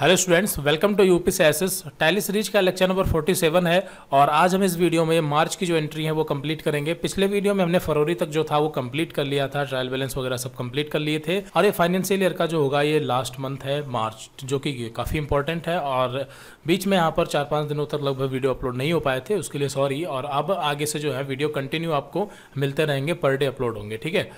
hello students welcome to U C S S Tally series का lecture number 47 है और आज हम इस वीडियो में मार्च की जो एंट्री है वो कंप्लीट करेंगे पिछले वीडियो में हमने फरवरी तक जो था वो कंप्लीट कर लिया था ट्रायल बैलेंस वगैरह सब कंप्लीट कर लिए थे और ये फाइनेंशियल ईयर का जो होगा ये लास्ट मंथ है मार्च जो कि काफ़ी इंपॉर्टेंट है और बीच में यहाँ पर चार पाँच दिनों तक लगभग वीडियो अपलोड नहीं हो पाए थे उसके लिए सॉरी और अब आगे से जो है वीडियो कंटिन्यू आपको मिलते रहेंगे पर डे अपलोड होंगे ठीक है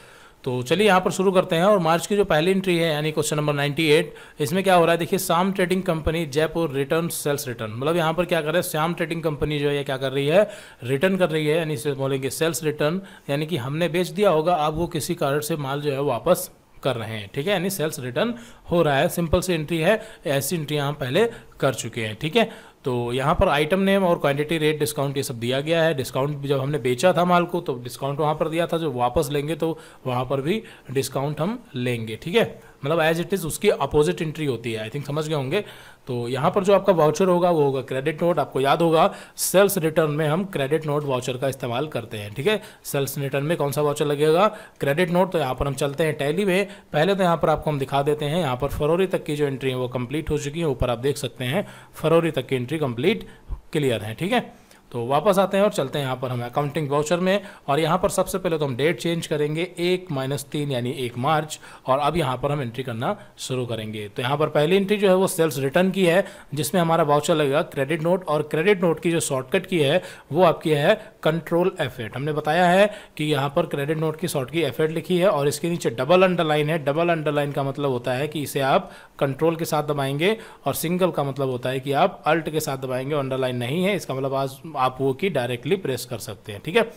तो चलिए यहाँ पर शुरू करते हैं और मार्च की जो पहली एंट्री है यानी क्वेश्चन नंबर 98 इसमें क्या हो रहा है देखिए Shyam Trading Company Jaipur return sales return मतलब यहाँ पर क्या कर रहे हैं श्याम ट्रेडिंग कंपनी जो है क्या कर रही है रिटर्न कर रही है यानी इसे बोलेंगे सेल्स रिटर्न यानी कि हमने बेच दिया होगा अब वो किसी कारण से माल जो है वापस कर रहे हैं ठीक है यानी सेल्स रिटर्न हो रहा है सिंपल सी एंट्री है ऐसी एंट्री हम पहले कर चुके हैं ठीक है तो यहाँ पर आइटम नेम और क्वांटिटी रेट डिस्काउंट ये सब दिया गया है डिस्काउंट जब हमने बेचा था माल को तो डिस्काउंट वहाँ पर दिया था जो वापस लेंगे तो वहाँ पर भी डिस्काउंट हम लेंगे ठीक है मतलब एज इट इज़ उसकी अपोजिट इंट्री होती है आई थिंक समझ गए होंगे तो यहाँ पर जो आपका वाउचर होगा वो होगा क्रेडिट नोट आपको याद होगा सेल्स रिटर्न में हम क्रेडिट नोट वाउचर का इस्तेमाल करते हैं ठीक है सेल्स रिटर्न में कौन सा वाउचर लगेगा क्रेडिट नोट तो यहाँ पर हम चलते हैं टैली में पहले तो यहाँ पर आपको हम दिखा देते हैं यहाँ पर फरवरी तक की जो एंट्री है वो कम्प्लीट हो चुकी है ऊपर आप देख सकते हैं फरवरी तक की एंट्री कम्प्लीट क्लियर है ठीक है तो वापस आते हैं और चलते हैं यहाँ पर हम अकाउंटिंग वाउचर में और यहाँ पर सबसे पहले तो हम डेट चेंज करेंगे एक माइनस तीन यानी एक मार्च और अब यहाँ पर हम एंट्री करना शुरू करेंगे तो यहाँ पर पहली एंट्री जो है वो सेल्स रिटर्न की है जिसमें हमारा वाउचर लगेगा क्रेडिट नोट और क्रेडिट नोट की जो शॉर्टकट की है वो आपकी है कंट्रोल एफ हमने बताया है कि यहाँ पर क्रेडिट नोट की शॉर्ट की एफ लिखी है और इसके नीचे डबल अंडरलाइन है डबल अंडरलाइन का मतलब होता है कि इसे आप कंट्रोल के साथ दबाएंगे और सिंगल का मतलब होता है कि आप अल्ट के साथ दबाएंगे अंडरलाइन नहीं है इसका मतलब आज आप वो की डायरेक्टली प्रेस कर सकते हैं ठीक है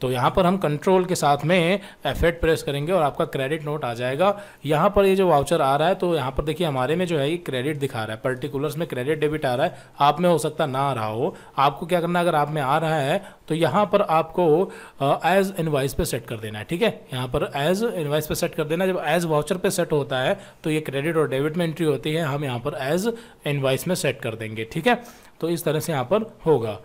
तो यहाँ पर हम कंट्रोल के साथ में एफेट प्रेस करेंगे और आपका क्रेडिट नोट आ जाएगा यहाँ पर ये जो वाउचर आ रहा है तो यहाँ पर देखिए हमारे में जो है ये क्रेडिट दिखा रहा है पर्टिकुलर्स में क्रेडिट डेबिट आ रहा है आप में हो सकता ना आ रहा हो आपको क्या करना अगर आप में आ रहा है तो यहाँ पर आपको एज इन्वाइस पर सेट कर देना है ठीक है यहाँ पर एज इन्वाइस पर सेट कर देना जब एज वाउचर पर सेट होता है तो ये क्रेडिट और डेबिट में एंट्री होती है हम यहाँ पर एज इन्वाइस में सेट कर देंगे ठीक है तो इस तरह से यहाँ पर होगा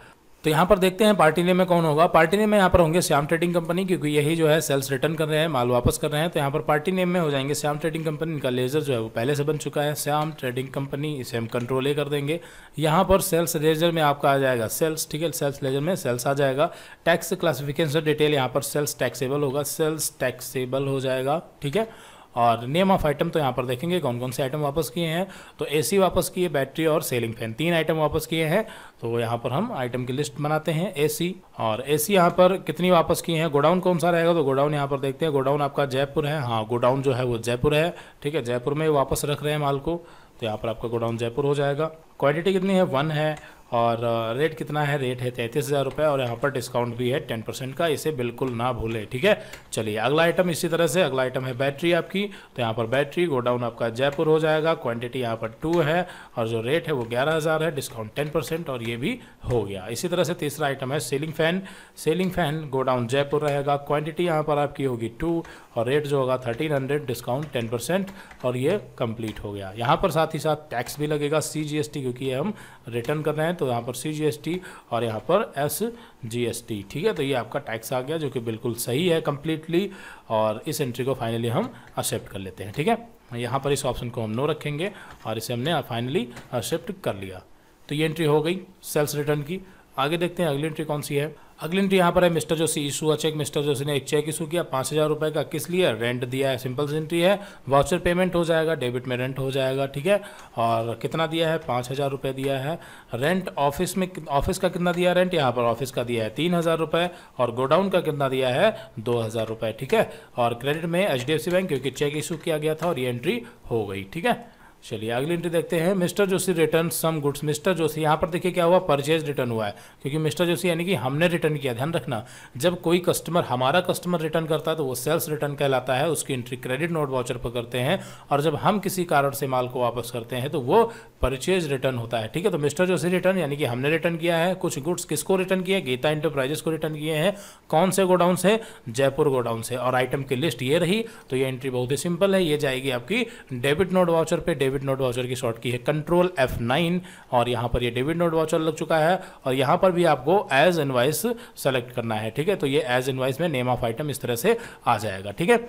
तो यहाँ पर देखते हैं पार्टी नेम में कौन होगा पार्टी नेम में यहाँ पर होंगे श्याम ट्रेडिंग कंपनी क्योंकि यही जो है सेल्स रिटर्न कर रहे हैं माल वापस कर रहे हैं तो यहाँ पर पार्टी नेम में हो जाएंगे श्याम ट्रेडिंग कंपनी इनका लेजर जो है वो पहले से बन चुका है श्याम ट्रेडिंग कंपनी इसे हम कंट्रोल ही कर देंगे यहाँ पर सेल्स लेजर में आपका आ जाएगा सेल्स ठीक है सेल्स लेजर में सेल्स आ जाएगा टैक्स क्लासिफिकेशन डिटेल यहाँ पर सेल्स टैक्सेबल होगा सेल्स टैक्सेबल हो जाएगा ठीक है और नेम ऑफ आइटम तो यहाँ पर देखेंगे कौन कौन से आइटम वापस किए हैं तो एसी वापस किए बैटरी और सेलिंग फैन तीन आइटम वापस किए हैं तो यहाँ पर हम आइटम की लिस्ट बनाते हैं एसी और एसी यहाँ पर कितनी वापस किए हैं गोडाउन कौन सा रहेगा तो गोडाउन यहाँ पर देखते हैं गोडाउन आपका जयपुर है हाँ गोडाउन जो है वो जयपुर है ठीक है जयपुर में वापस रख रहे हैं माल को तो यहाँ पर आपका गोडाउन जयपुर हो जाएगा क्वांटिटी कितनी है वन है और रेट कितना है रेट है तैंतीस हज़ार रुपये और यहाँ पर डिस्काउंट भी है टेन परसेंट का इसे बिल्कुल ना भूले ठीक है चलिए अगला आइटम इसी तरह से अगला आइटम है बैटरी आपकी तो यहाँ पर बैटरी गोडाउन आपका जयपुर हो जाएगा क्वांटिटी यहाँ पर टू है और जो रेट है वो ग्यारह हज़ार है डिस्काउंट टेन परसेंट और ये भी हो गया इसी तरह से तीसरा आइटम है ceiling fan ceiling fan godown Jaipur रहेगा क्वान्टिटी यहाँ पर आपकी होगी टू और रेट जो होगा thirteen hundred discount ten percent और ये कम्प्लीट हो गया यहाँ पर साथ ही साथ टैक्स भी लगेगा सी जी एस टी क्योंकि हम रिटर्न कर रहे हैं तो यहाँ पर सी जी एस टी और यहाँ पर एस जी एस टी ठीक है तो ये आपका टैक्स आ गया जो कि बिल्कुल सही है कम्प्लीटली और इस एंट्री को फाइनली हम एक्सेप्ट कर लेते हैं ठीक है यहाँ पर इस ऑप्शन को हम नो रखेंगे और इसे हमने फाइनली एक्सेप्ट कर लिया तो ये एंट्री हो गई सेल्स रिटर्न की आगे देखते हैं अगली एंट्री कौन सी है अगले इंटू यहाँ पर है मिस्टर जोशी इशू अच्छे चेक मिस्टर जोशी ने एक चेक इशू किया पाँच हज़ार रुपये का किस लिए रेंट दिया है सिंपल एंट्री है वाउचर पेमेंट हो जाएगा डेबिट में रेंट हो जाएगा ठीक है और कितना दिया है पाँच हज़ार रुपये दिया है रेंट ऑफिस में ऑफिस का कितना दिया है रेंट यहाँ पर ऑफिस का दिया है तीन हज़ार रुपये और गोडाउन का कितना दिया है दो हज़ार रुपये ठीक है और क्रेडिट में एच बैंक क्योंकि चेक इशू किया गया था और ये एंट्री हो गई ठीक है चलिए अगली एंट्री देखते हैं mister Joshi return some goods mister Joshi यहाँ पर देखिए क्या हुआ परचेज रिटर्न हुआ है क्योंकि मिस्टर जोशी यानी कि हमने रिटर्न किया ध्यान रखना जब कोई कस्टमर हमारा कस्टमर रिटर्न करता है तो वो सेल्स रिटर्न कहलाता है उसकी एंट्री क्रेडिट नोट वाउचर पर करते हैं और जब हम किसी कारण से माल को वापस करते हैं तो वो परचेज रिटर्न होता है ठीक है तो मिस्टर जोशी रिटर्न यानी कि हमने रिटर्न किया है कुछ गुड्स किसको रिटर्न किया है गीता इंटरप्राइजेस को रिटर्न किए हैं कौन से गोडाउन से जयपुर गोडाउन से और आइटम की लिस्ट ये रही तो ये एंट्री बहुत ही सिंपल है ये जाएगी आपकी डेबिट नोट वाउचर पे डेबिट नोट वाउचर की शॉर्ट की है कंट्रोल एफ और यहाँ पर ये डेबिट नोट वाउचर लग चुका है और यहाँ पर भी आपको एज इनवाइस सेलेक्ट करना है ठीक है तो ये एज इनवाइस में नेम ऑफ आइटम इस तरह से आ जाएगा ठीक है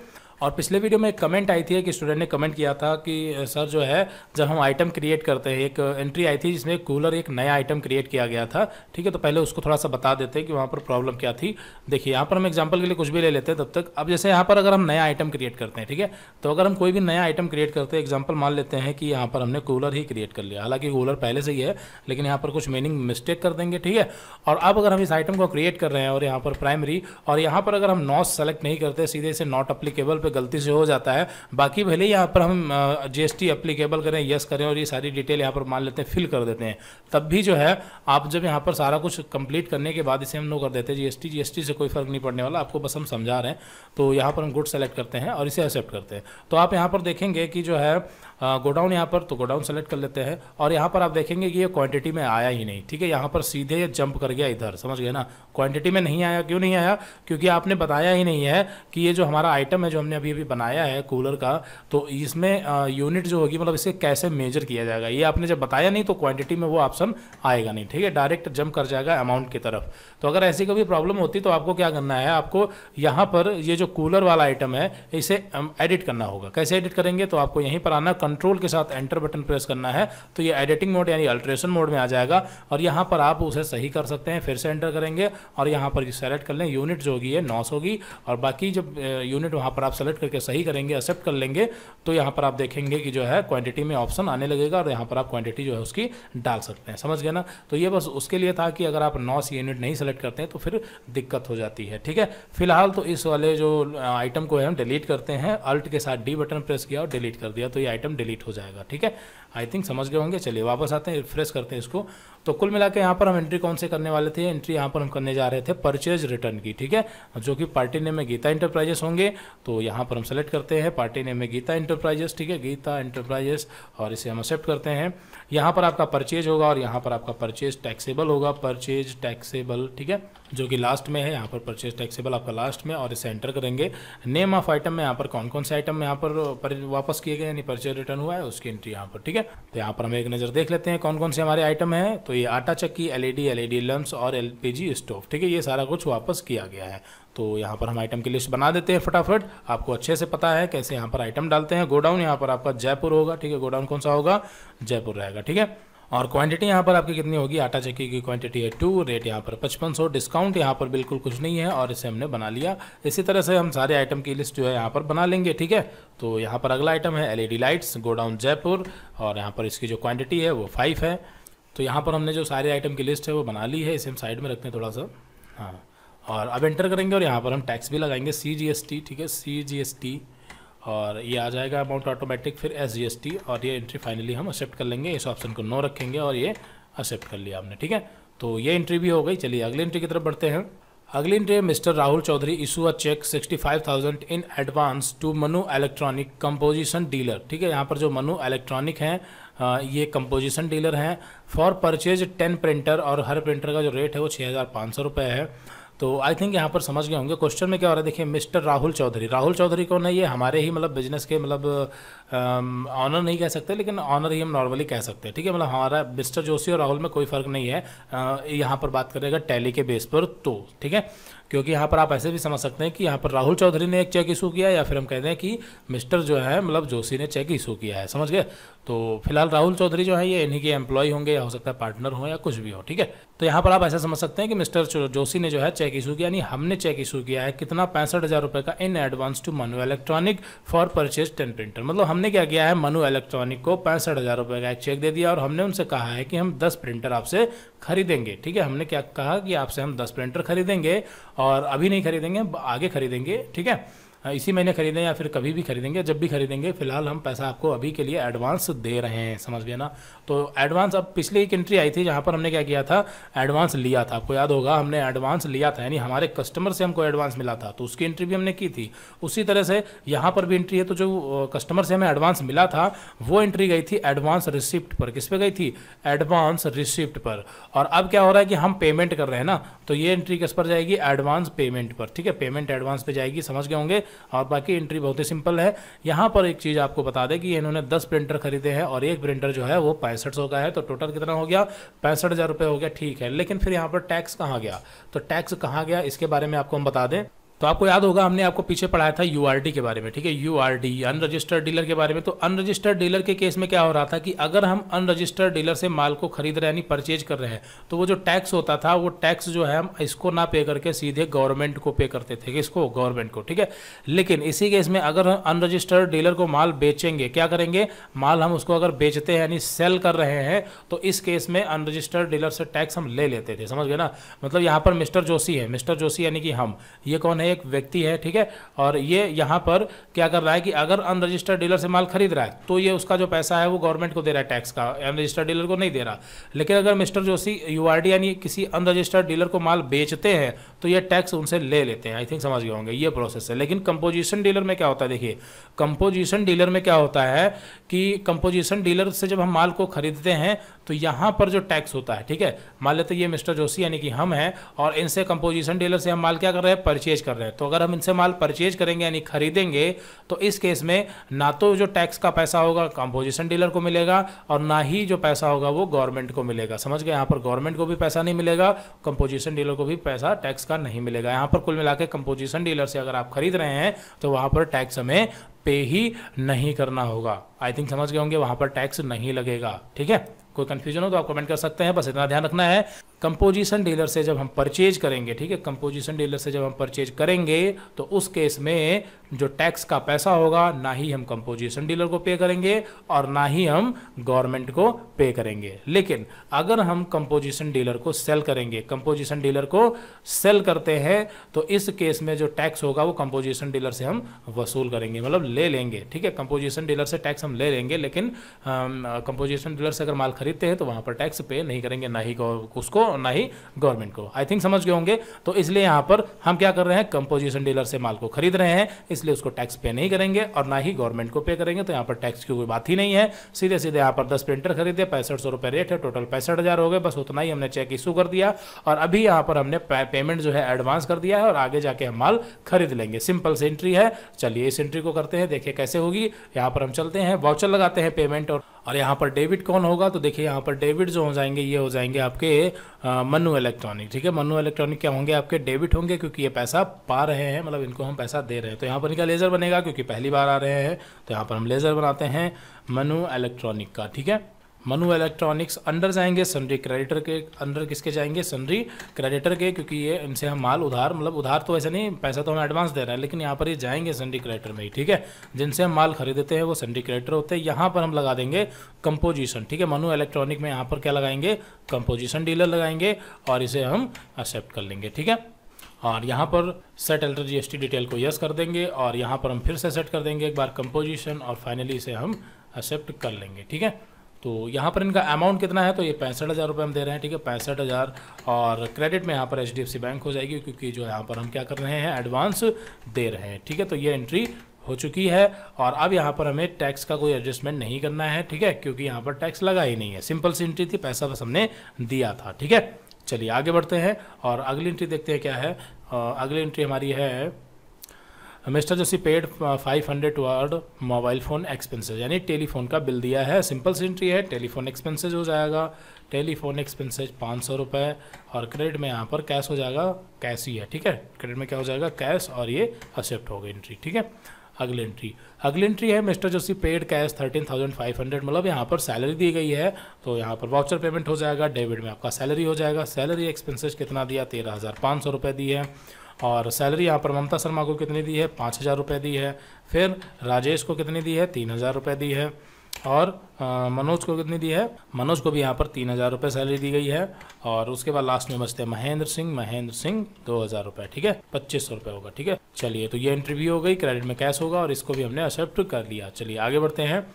और पिछले वीडियो में एक कमेंट आई थी एक स्टूडेंट ने कमेंट किया था कि सर जो है जब हम आइटम क्रिएट करते हैं एक एंट्री आई थी जिसमें कूलर एक नया आइटम क्रिएट किया गया था ठीक है तो पहले उसको थोड़ा सा बता देते हैं कि वहाँ पर प्रॉब्लम क्या थी देखिए यहाँ पर हम एग्जाम्पल के लिए कुछ भी ले लेते हैं तब तक अब जैसे यहाँ पर अगर हम नया आइटम क्रिएट करते हैं ठीक है तो अगर हम कोई भी नया आइटम क्रिएट करते हैं एग्जाम्पल मान लेते हैं कि यहाँ पर हमने कूलर ही क्रिएट कर लिया हालांकि कूलर पहले से ही है लेकिन यहाँ पर कुछ मीनिंग मिस्टेक कर देंगे ठीक है और अब अगर हम इस आइटम को क्रिएट कर रहे हैं और यहाँ पर प्राइमरी और यहाँ पर अगर हम नॉट सेलेक्ट नहीं करते सीधे इसे नॉट अप्लीकेबल पे गलती से हो जाता है बाकी भले ही यहाँ पर हम जीएसटी एप्लीकेबल करें यस करें और ये सारी डिटेल यहाँ पर मान लेते हैं फिल कर देते हैं तब भी जो है आप जब यहाँ पर सारा कुछ कंप्लीट करने के बाद इसे हम नो कर देते हैं जीएसटी जीएसटी से कोई फ़र्क नहीं पड़ने वाला आपको बस हम समझा रहे हैं तो यहाँ पर हम गुड सेलेक्ट करते हैं और इसे एक्सेप्ट करते हैं तो आप यहाँ पर देखेंगे कि जो है गोडाउन यहाँ पर तो गोडाउन सेलेक्ट कर लेते हैं और यहाँ पर आप देखेंगे कि ये क्वांटिटी में आया ही नहीं ठीक है यहाँ पर सीधे ये जंप कर गया इधर समझ गए ना क्वांटिटी में नहीं आया क्यों नहीं आया क्योंकि आपने बताया ही नहीं है कि ये जो हमारा आइटम है जो हमने अभी अभी बनाया है कूलर का तो इसमें यूनिट जो होगी मतलब इसे कैसे मेजर किया जाएगा ये आपने जब बताया नहीं तो क्वान्टिटी में वो ऑप्शन आएगा नहीं ठीक है डायरेक्ट जंप कर जाएगा अमाउंट की तरफ तो अगर ऐसी कभी प्रॉब्लम होती तो आपको क्या करना है आपको यहाँ पर ये जो कूलर वाला आइटम है इसे एडिट um, करना होगा कैसे एडिट करेंगे तो आपको यहीं पर आना कंट्रोल के साथ एंटर बटन प्रेस करना है तो ये एडिटिंग मोड यानी अल्ट्रेशन मोड में आ जाएगा और यहाँ पर आप उसे सही कर सकते हैं फिर से एंटर करेंगे और यहाँ पर सेलेक्ट कर लें यूनिट जो होगी ये नॉस होगी और बाकी जब यूनिट वहाँ पर आप सेलेक्ट करके सही करेंगे एक्सेप्ट कर लेंगे तो यहाँ पर आप देखेंगे कि जो है क्वान्टिटी में ऑप्शन आने लगेगा और यहाँ पर आप क्वान्टिटी जो है उसकी डाल सकते हैं समझ गए ना तो ये बस उसके लिए था कि अगर आप नॉस यूनिट नहीं सेलेक्ट करते हैं तो फिर दिक्कत हो जाती है ठीक है फिलहाल तो इस वाले जो आइटम को हम डिलीट करते हैं अल्ट के साथ डी बटन प्रेस किया और डिलीट कर दिया तो ये आइटम डिलीट हो जाएगा ठीक है आई थिंक समझ गए होंगे चलिए वापस आते हैं रिफ्रेश करते हैं इसको तो कुल मिला के यहाँ पर हम एंट्री कौन से करने वाले थे एंट्री यहाँ पर हम करने जा रहे थे परचेज रिटर्न की ठीक है जो कि पार्टी नेम में गीता इंटरप्राइजेस होंगे तो यहाँ पर हम सेलेक्ट करते हैं पार्टी नेम में गीता इंटरप्राइजेस ठीक है गीता इंटरप्राइजेस और इसे हम एक्सेप्ट करते हैं यहाँ पर आपका परचेज होगा और यहाँ पर आपका परचेज टैक्सेबल होगा परचेज टैक्सेबल ठीक है जो कि लास्ट में है यहाँ पर परचेज टैक्सेबल आपका लास्ट में और इसे एंटर करेंगे नेम ऑफ आइटम में यहाँ पर कौन कौन से आइटम यहाँ पर, वापस किए गए यानी परचेज रिटर्न हुआ है उसकी एंट्री यहाँ पर ठीक है तो यहाँ पर हम एक नज़र देख लेते हैं कौन कौन से हमारे आइटम हैं तो ये आटा चक्की एल ई डी और एल स्टोव ठीक है ये सारा कुछ वापस किया गया है तो यहाँ पर हम आइटम की लिस्ट बना देते हैं फटाफट आपको अच्छे से पता है कैसे यहाँ पर आइटम डालते हैं गोडाउन यहाँ पर आपका जयपुर होगा ठीक है गोडाउन कौन सा होगा जयपुर रहेगा ठीक है और क्वांटिटी यहाँ पर आपकी कितनी होगी आटा चक्की की क्वांटिटी है टू रेट यहाँ पर पचपन सौ डिस्काउंट यहाँ पर बिल्कुल कुछ नहीं है और इसे हमने बना लिया इसी तरह से हम सारे आइटम की लिस्ट जो है यहाँ पर बना लेंगे ठीक है तो यहाँ पर अगला आइटम है एलईडी लाइट्स गोडाउन जयपुर और यहाँ पर इसकी जो क्वान्टिटी है वो फाइव है तो यहाँ पर हमने जो सारे आइटम की लिस्ट है वो बना ली है इसे हम साइड में रखते हैं थोड़ा सा हाँ और अब एंटर करेंगे और यहाँ पर हम टैक्स भी लगाएंगे सी जी एस टी ठीक है सी जी एस टी और ये आ जाएगा अमाउंट ऑटोमेटिक फिर एस जी एस टी और ये एंट्री फाइनली हम एक्सेप्ट कर लेंगे इस ऑप्शन को नो रखेंगे और ये एक्सेप्ट कर लिया हमने ठीक है तो ये एंट्री भी हो गई चलिए अगली एंट्री की तरफ बढ़ते हैं अगली entry mister Rahul Chaudhary issue a cheque 65,000 in advance to Manu Electronic composition dealer ठीक है यहाँ पर जो मनु इलेक्ट्रॉनिक हैं ये कंपोजिशन डीलर हैं फॉर परचेज 10 प्रिंटर और हर प्रिंटर का जो रेट है वो छः हज़ार पाँच सौ रुपये है तो आई थिंक यहाँ पर समझ गए होंगे क्वेश्चन में क्या हो रहा है देखिए मिस्टर राहुल चौधरी राहुल चौधरी कौन है ये हमारे ही मतलब बिजनेस के मतलब ऑनर um, नहीं कह सकते लेकिन ऑनर ही हम नॉर्मली कह सकते हैं ठीक है मतलब हमारा मिस्टर जोशी और राहुल में कोई फ़र्क नहीं है uh, यहाँ पर बात करेगा टैली के बेस पर तो ठीक है क्योंकि यहाँ पर आप ऐसे भी समझ सकते हैं कि यहाँ पर राहुल चौधरी ने एक चेक इशू किया या फिर हम कह दें कि मिस्टर जो है मतलब जोशी ने चेक इशू किया है समझ गए तो फिलहाल राहुल चौधरी जो है ये इन्हीं के एम्प्लॉय होंगे या हो सकता है पार्टनर हो या कुछ भी हो ठीक है तो यहाँ पर आप ऐसा समझ सकते हैं कि मिस्टर जोशी ने जो है चेक इशू किया यानी हमने चेक इशू किया है कितना पैंसठ हज़ार रुपये का in advance to Manu Electronic for purchase ten printer मतलब हम हमने क्या किया है मनु इलेक्ट्रॉनिक को पैंसठ हज़ार रुपये का एक चेक दे दिया और हमने उनसे कहा है कि हम दस प्रिंटर आपसे खरीदेंगे ठीक है हमने क्या कहा कि आपसे हम दस प्रिंटर खरीदेंगे और अभी नहीं खरीदेंगे आगे खरीदेंगे ठीक है हाँ, इसी महीने खरीदें या फिर कभी भी खरीदेंगे जब भी खरीदेंगे फिलहाल हम पैसा आपको अभी के लिए एडवांस दे रहे हैं समझ गए ना तो एडवांस अब पिछली एक एंट्री आई थी जहाँ पर हमने क्या किया था एडवांस लिया था आपको याद होगा हमने एडवांस लिया था यानी हमारे कस्टमर से हमको एडवांस मिला था तो उसकी एंट्री भी हमने की थी उसी तरह से यहाँ पर भी एंट्री है तो जो कस्टमर से हमें एडवांस मिला था वो एंट्री गई थी एडवांस रिसिप्ट पर किस पर गई थी एडवांस रिसिप्ट पर और अब क्या हो रहा है कि हम पेमेंट कर रहे हैं ना तो ये एंट्री किस पर जाएगी एडवांस पेमेंट पर ठीक है पेमेंट एडवांस पर जाएगी समझ गए होंगे और बाकी एंट्री बहुत ही सिंपल है यहाँ पर एक चीज़ आपको बता दें कि इन्होंने दस प्रिंटर खरीदे हैं और एक प्रिंटर जो है वो पैंसठ सौ का है तो टोटल कितना हो गया पैंसठ हज़ार रुपये हो गया ठीक है लेकिन फिर यहाँ पर टैक्स कहाँ गया तो टैक्स कहाँ गया इसके बारे में आपको हम बता दें तो आपको याद होगा हमने आपको पीछे पढ़ाया था यूआरडी के बारे में ठीक है यूआरडी अनरजिस्टर्ड डीलर के बारे में तो अनरजिस्टर्ड डीलर के केस में क्या हो रहा था कि अगर हम अनरजिस्टर्ड डीलर से माल को खरीद रहे यानी परचेज कर रहे हैं तो वो जो टैक्स होता था वो टैक्स जो है हम इसको ना पे करके सीधे गवर्नमेंट को पे करते थे इसको गवर्नमेंट को ठीक है लेकिन इसी केस में अगर हम अनरजिस्टर्ड डीलर को माल बेचेंगे क्या करेंगे माल हम उसको अगर बेचते हैं यानी सेल कर रहे हैं तो इस केस में अनरजिस्टर्ड डीलर से टैक्स हम ले लेते थे समझ गए ना मतलब यहाँ पर मिस्टर जोशी है मिस्टर जोशी यानी कि हम ये कौन है एक व्यक्ति है ठीक है और ये यहाँ पर क्या कर रहा है कि अगर अनरजिस्टर्ड डीलर से माल खरीद रहा है तो ये उसका जो पैसा है वो गवर्नमेंट को दे रहा है टैक्स का अनरजिस्टर्ड डीलर को नहीं दे रहा लेकिन अगर मिस्टर जोशी यू यानी किसी अनरजिस्टर्ड डीलर को माल बेचते हैं तो ये टैक्स उनसे ले लेते हैं आई थिंक समझ गए होंगे ये प्रोसेस है लेकिन कंपोजिशन डीलर में क्या होता है देखिए कंपोजिशन डीलर में क्या होता है कि कंपोजिशन डीलर से जब हम माल को खरीदते हैं तो यहाँ पर जो टैक्स होता है ठीक है मान लेते ये मिस्टर जोशी यानी कि हम हैं और इनसे कंपोजिशन डीलर से हम माल क्या कर रहे हैं परचेज कर रहे हैं तो अगर हम इनसे माल परचेज करेंगे यानी खरीदेंगे तो इस केस में ना तो जो टैक्स का पैसा होगा कंपोजिशन डीलर को मिलेगा और ना ही जो पैसा होगा वो गवर्नमेंट को मिलेगा समझ गए यहाँ पर गवर्नमेंट को भी पैसा नहीं मिलेगा कंपोजिशन डीलर को भी पैसा टैक्स का नहीं मिलेगा यहाँ पर कुल मिला कंपोजिशन डीलर से अगर आप खरीद रहे हैं तो वहाँ पर टैक्स हमें पे ही नहीं करना होगा आई थिंक समझ गए होंगे वहाँ पर टैक्स नहीं लगेगा ठीक है कोई कन्फ्यूजन हो तो आप कमेंट कर सकते हैं बस इतना ध्यान रखना है कंपोजिशन डीलर से जब हम परचेज करेंगे ठीक है कंपोजिशन डीलर से जब हम परचेज करेंगे तो उस केस में जो टैक्स का पैसा होगा ना ही हम कंपोजिशन डीलर को पे करेंगे और ना ही हम गवर्नमेंट को पे करेंगे लेकिन अगर हम कंपोजिशन डीलर को सेल करेंगे कंपोजिशन डीलर को सेल करते हैं तो इस केस में जो टैक्स होगा वो कंपोजिशन डीलर से हम वसूल करेंगे मतलब ले लेंगे ठीक है कंपोजिशन डीलर से टैक्स हम ले लेंगे लेकिन कंपोजिशन डीलर से अगर माल खरीदते हैं तो वहाँ पर टैक्स पे नहीं करेंगे ना ही उसको और ना ही गवर्नमेंट को आई थिंक समझ गए होंगे तो इसलिए यहाँ पर हम क्या कर रहे हैं कंपोजिशन डीलर से माल को खरीद रहे हैं इसलिए उसको टैक्स पे नहीं करेंगे और ना ही गवर्नमेंट को पे करेंगे तो यहाँ पर टैक्स की कोई बात ही नहीं है सीधे सीधे यहाँ पर दस प्रिंटर खरीदे पैंसठ सौ रुपये रेट है टोटल पैंसठ हज़ार हो गए बस उतना ही हमने चेक इशू कर दिया और अभी यहाँ पर हमने पेमेंट जो है एडवांस कर दिया है और आगे जाके हम माल खरीद लेंगे सिंपल से एंट्री है चलिए इस एंट्री को करते हैं देखिए कैसे होगी यहाँ पर हम चलते हैं वाउचर लगाते हैं पेमेंट और और यहाँ पर डेबिट कौन होगा तो देखिए यहाँ पर डेबिट जो हो जाएंगे ये हो जाएंगे आपके मनु इलेक्ट्रॉनिक ठीक है मनु इलेक्ट्रॉनिक क्या होंगे आपके डेबिट होंगे क्योंकि ये पैसा पा रहे हैं मतलब इनको हम पैसा दे रहे हैं तो यहाँ पर इनका लेज़र बनेगा क्योंकि पहली बार आ रहे हैं तो यहाँ पर हम लेज़र बनाते हैं मनु इलेक्ट्रॉनिक का ठीक है मनु इलेक्ट्रॉनिक्स अंडर जाएंगे सनरी क्रेडिटर के अंडर किसके जाएंगे सनरी क्रेडिटर के क्योंकि ये इनसे हम माल उधार मतलब उधार तो ऐसे नहीं पैसा तो हम एडवांस दे रहे हैं लेकिन यहाँ पर ये जाएंगे सनरी क्रेडिटर में ही ठीक है जिनसे हम माल खरीदते हैं वो सनरी क्रेडिटर होते हैं यहाँ पर हम लगा देंगे कंपोजिशन ठीक है मनु इलेक्ट्रॉनिक में यहाँ पर क्या लगाएंगे कंपोजिशन डीलर लगाएंगे और इसे हम एक्सेप्ट कर लेंगे ठीक है और यहाँ पर सेट एल्टर जीएसटी डिटेल को यस कर देंगे और यहाँ पर हम फिर से सेट कर देंगे एक बार कंपोजिशन और फाइनली इसे हम एक्सेप्ट कर लेंगे ठीक है तो यहाँ पर इनका अमाउंट कितना है तो ये पैंसठ हज़ार रुपये हम दे रहे हैं ठीक है पैंसठ हज़ार और क्रेडिट में यहाँ पर एच बैंक हो जाएगी क्योंकि जो यहाँ पर हम क्या कर रहे हैं एडवांस दे रहे हैं ठीक है तो ये एंट्री हो चुकी है और अब यहाँ पर हमें टैक्स का कोई एडजस्टमेंट नहीं करना है ठीक है क्योंकि यहाँ पर टैक्स लगा ही नहीं है सिंपल सी एंट्री थी पैसा बस हमने दिया था ठीक है चलिए आगे बढ़ते हैं और अगली एंट्री देखते हैं क्या है अगली एंट्री हमारी है mister Joshi paid 500 toward mobile phone expenses यानी टेलीफोन का बिल दिया है सिंपल एंट्री है टेलीफोन एक्सपेंसेस हो जाएगा टेलीफोन एक्सपेंसेस पाँच सौ रुपये और क्रेडिट में यहाँ पर कैश हो जाएगा कैश ही है ठीक है क्रेडिट में क्या हो जाएगा कैश और ये एक्सेप्ट होगी एंट्री ठीक है अगली एंट्री अगली एंट्री है mister Joshi paid cash thirteen thousand five hundred मतलब यहाँ पर सैलरी दी गई है तो यहाँ पर वाउचर पेमेंट हो जाएगा डेबिट में आपका सैलरी हो जाएगा सैलरी एक्सपेंसेस कितना दिया तेरह हज़ार पाँच सौ रुपये दी है और सैलरी यहाँ पर ममता शर्मा को कितनी दी है पाँच हज़ार रुपये दी है फिर राजेश को कितनी दी है तीन हज़ार रुपये दी है और आ, मनोज को कितनी दी है मनोज को भी यहाँ पर तीन हज़ार रुपये सैलरी दी गई है और उसके बाद लास्ट में बचते हैं महेंद्र सिंह महेंद्र सिंह दो हज़ार रुपये ठीक है पच्चीस सौ रुपये होगा ठीक है चलिए तो ये इंटरव्यू हो गई क्रेडिट में कैश होगा और इसको भी हमने एक्सेप्ट कर लिया चलिए आगे बढ़ते हैं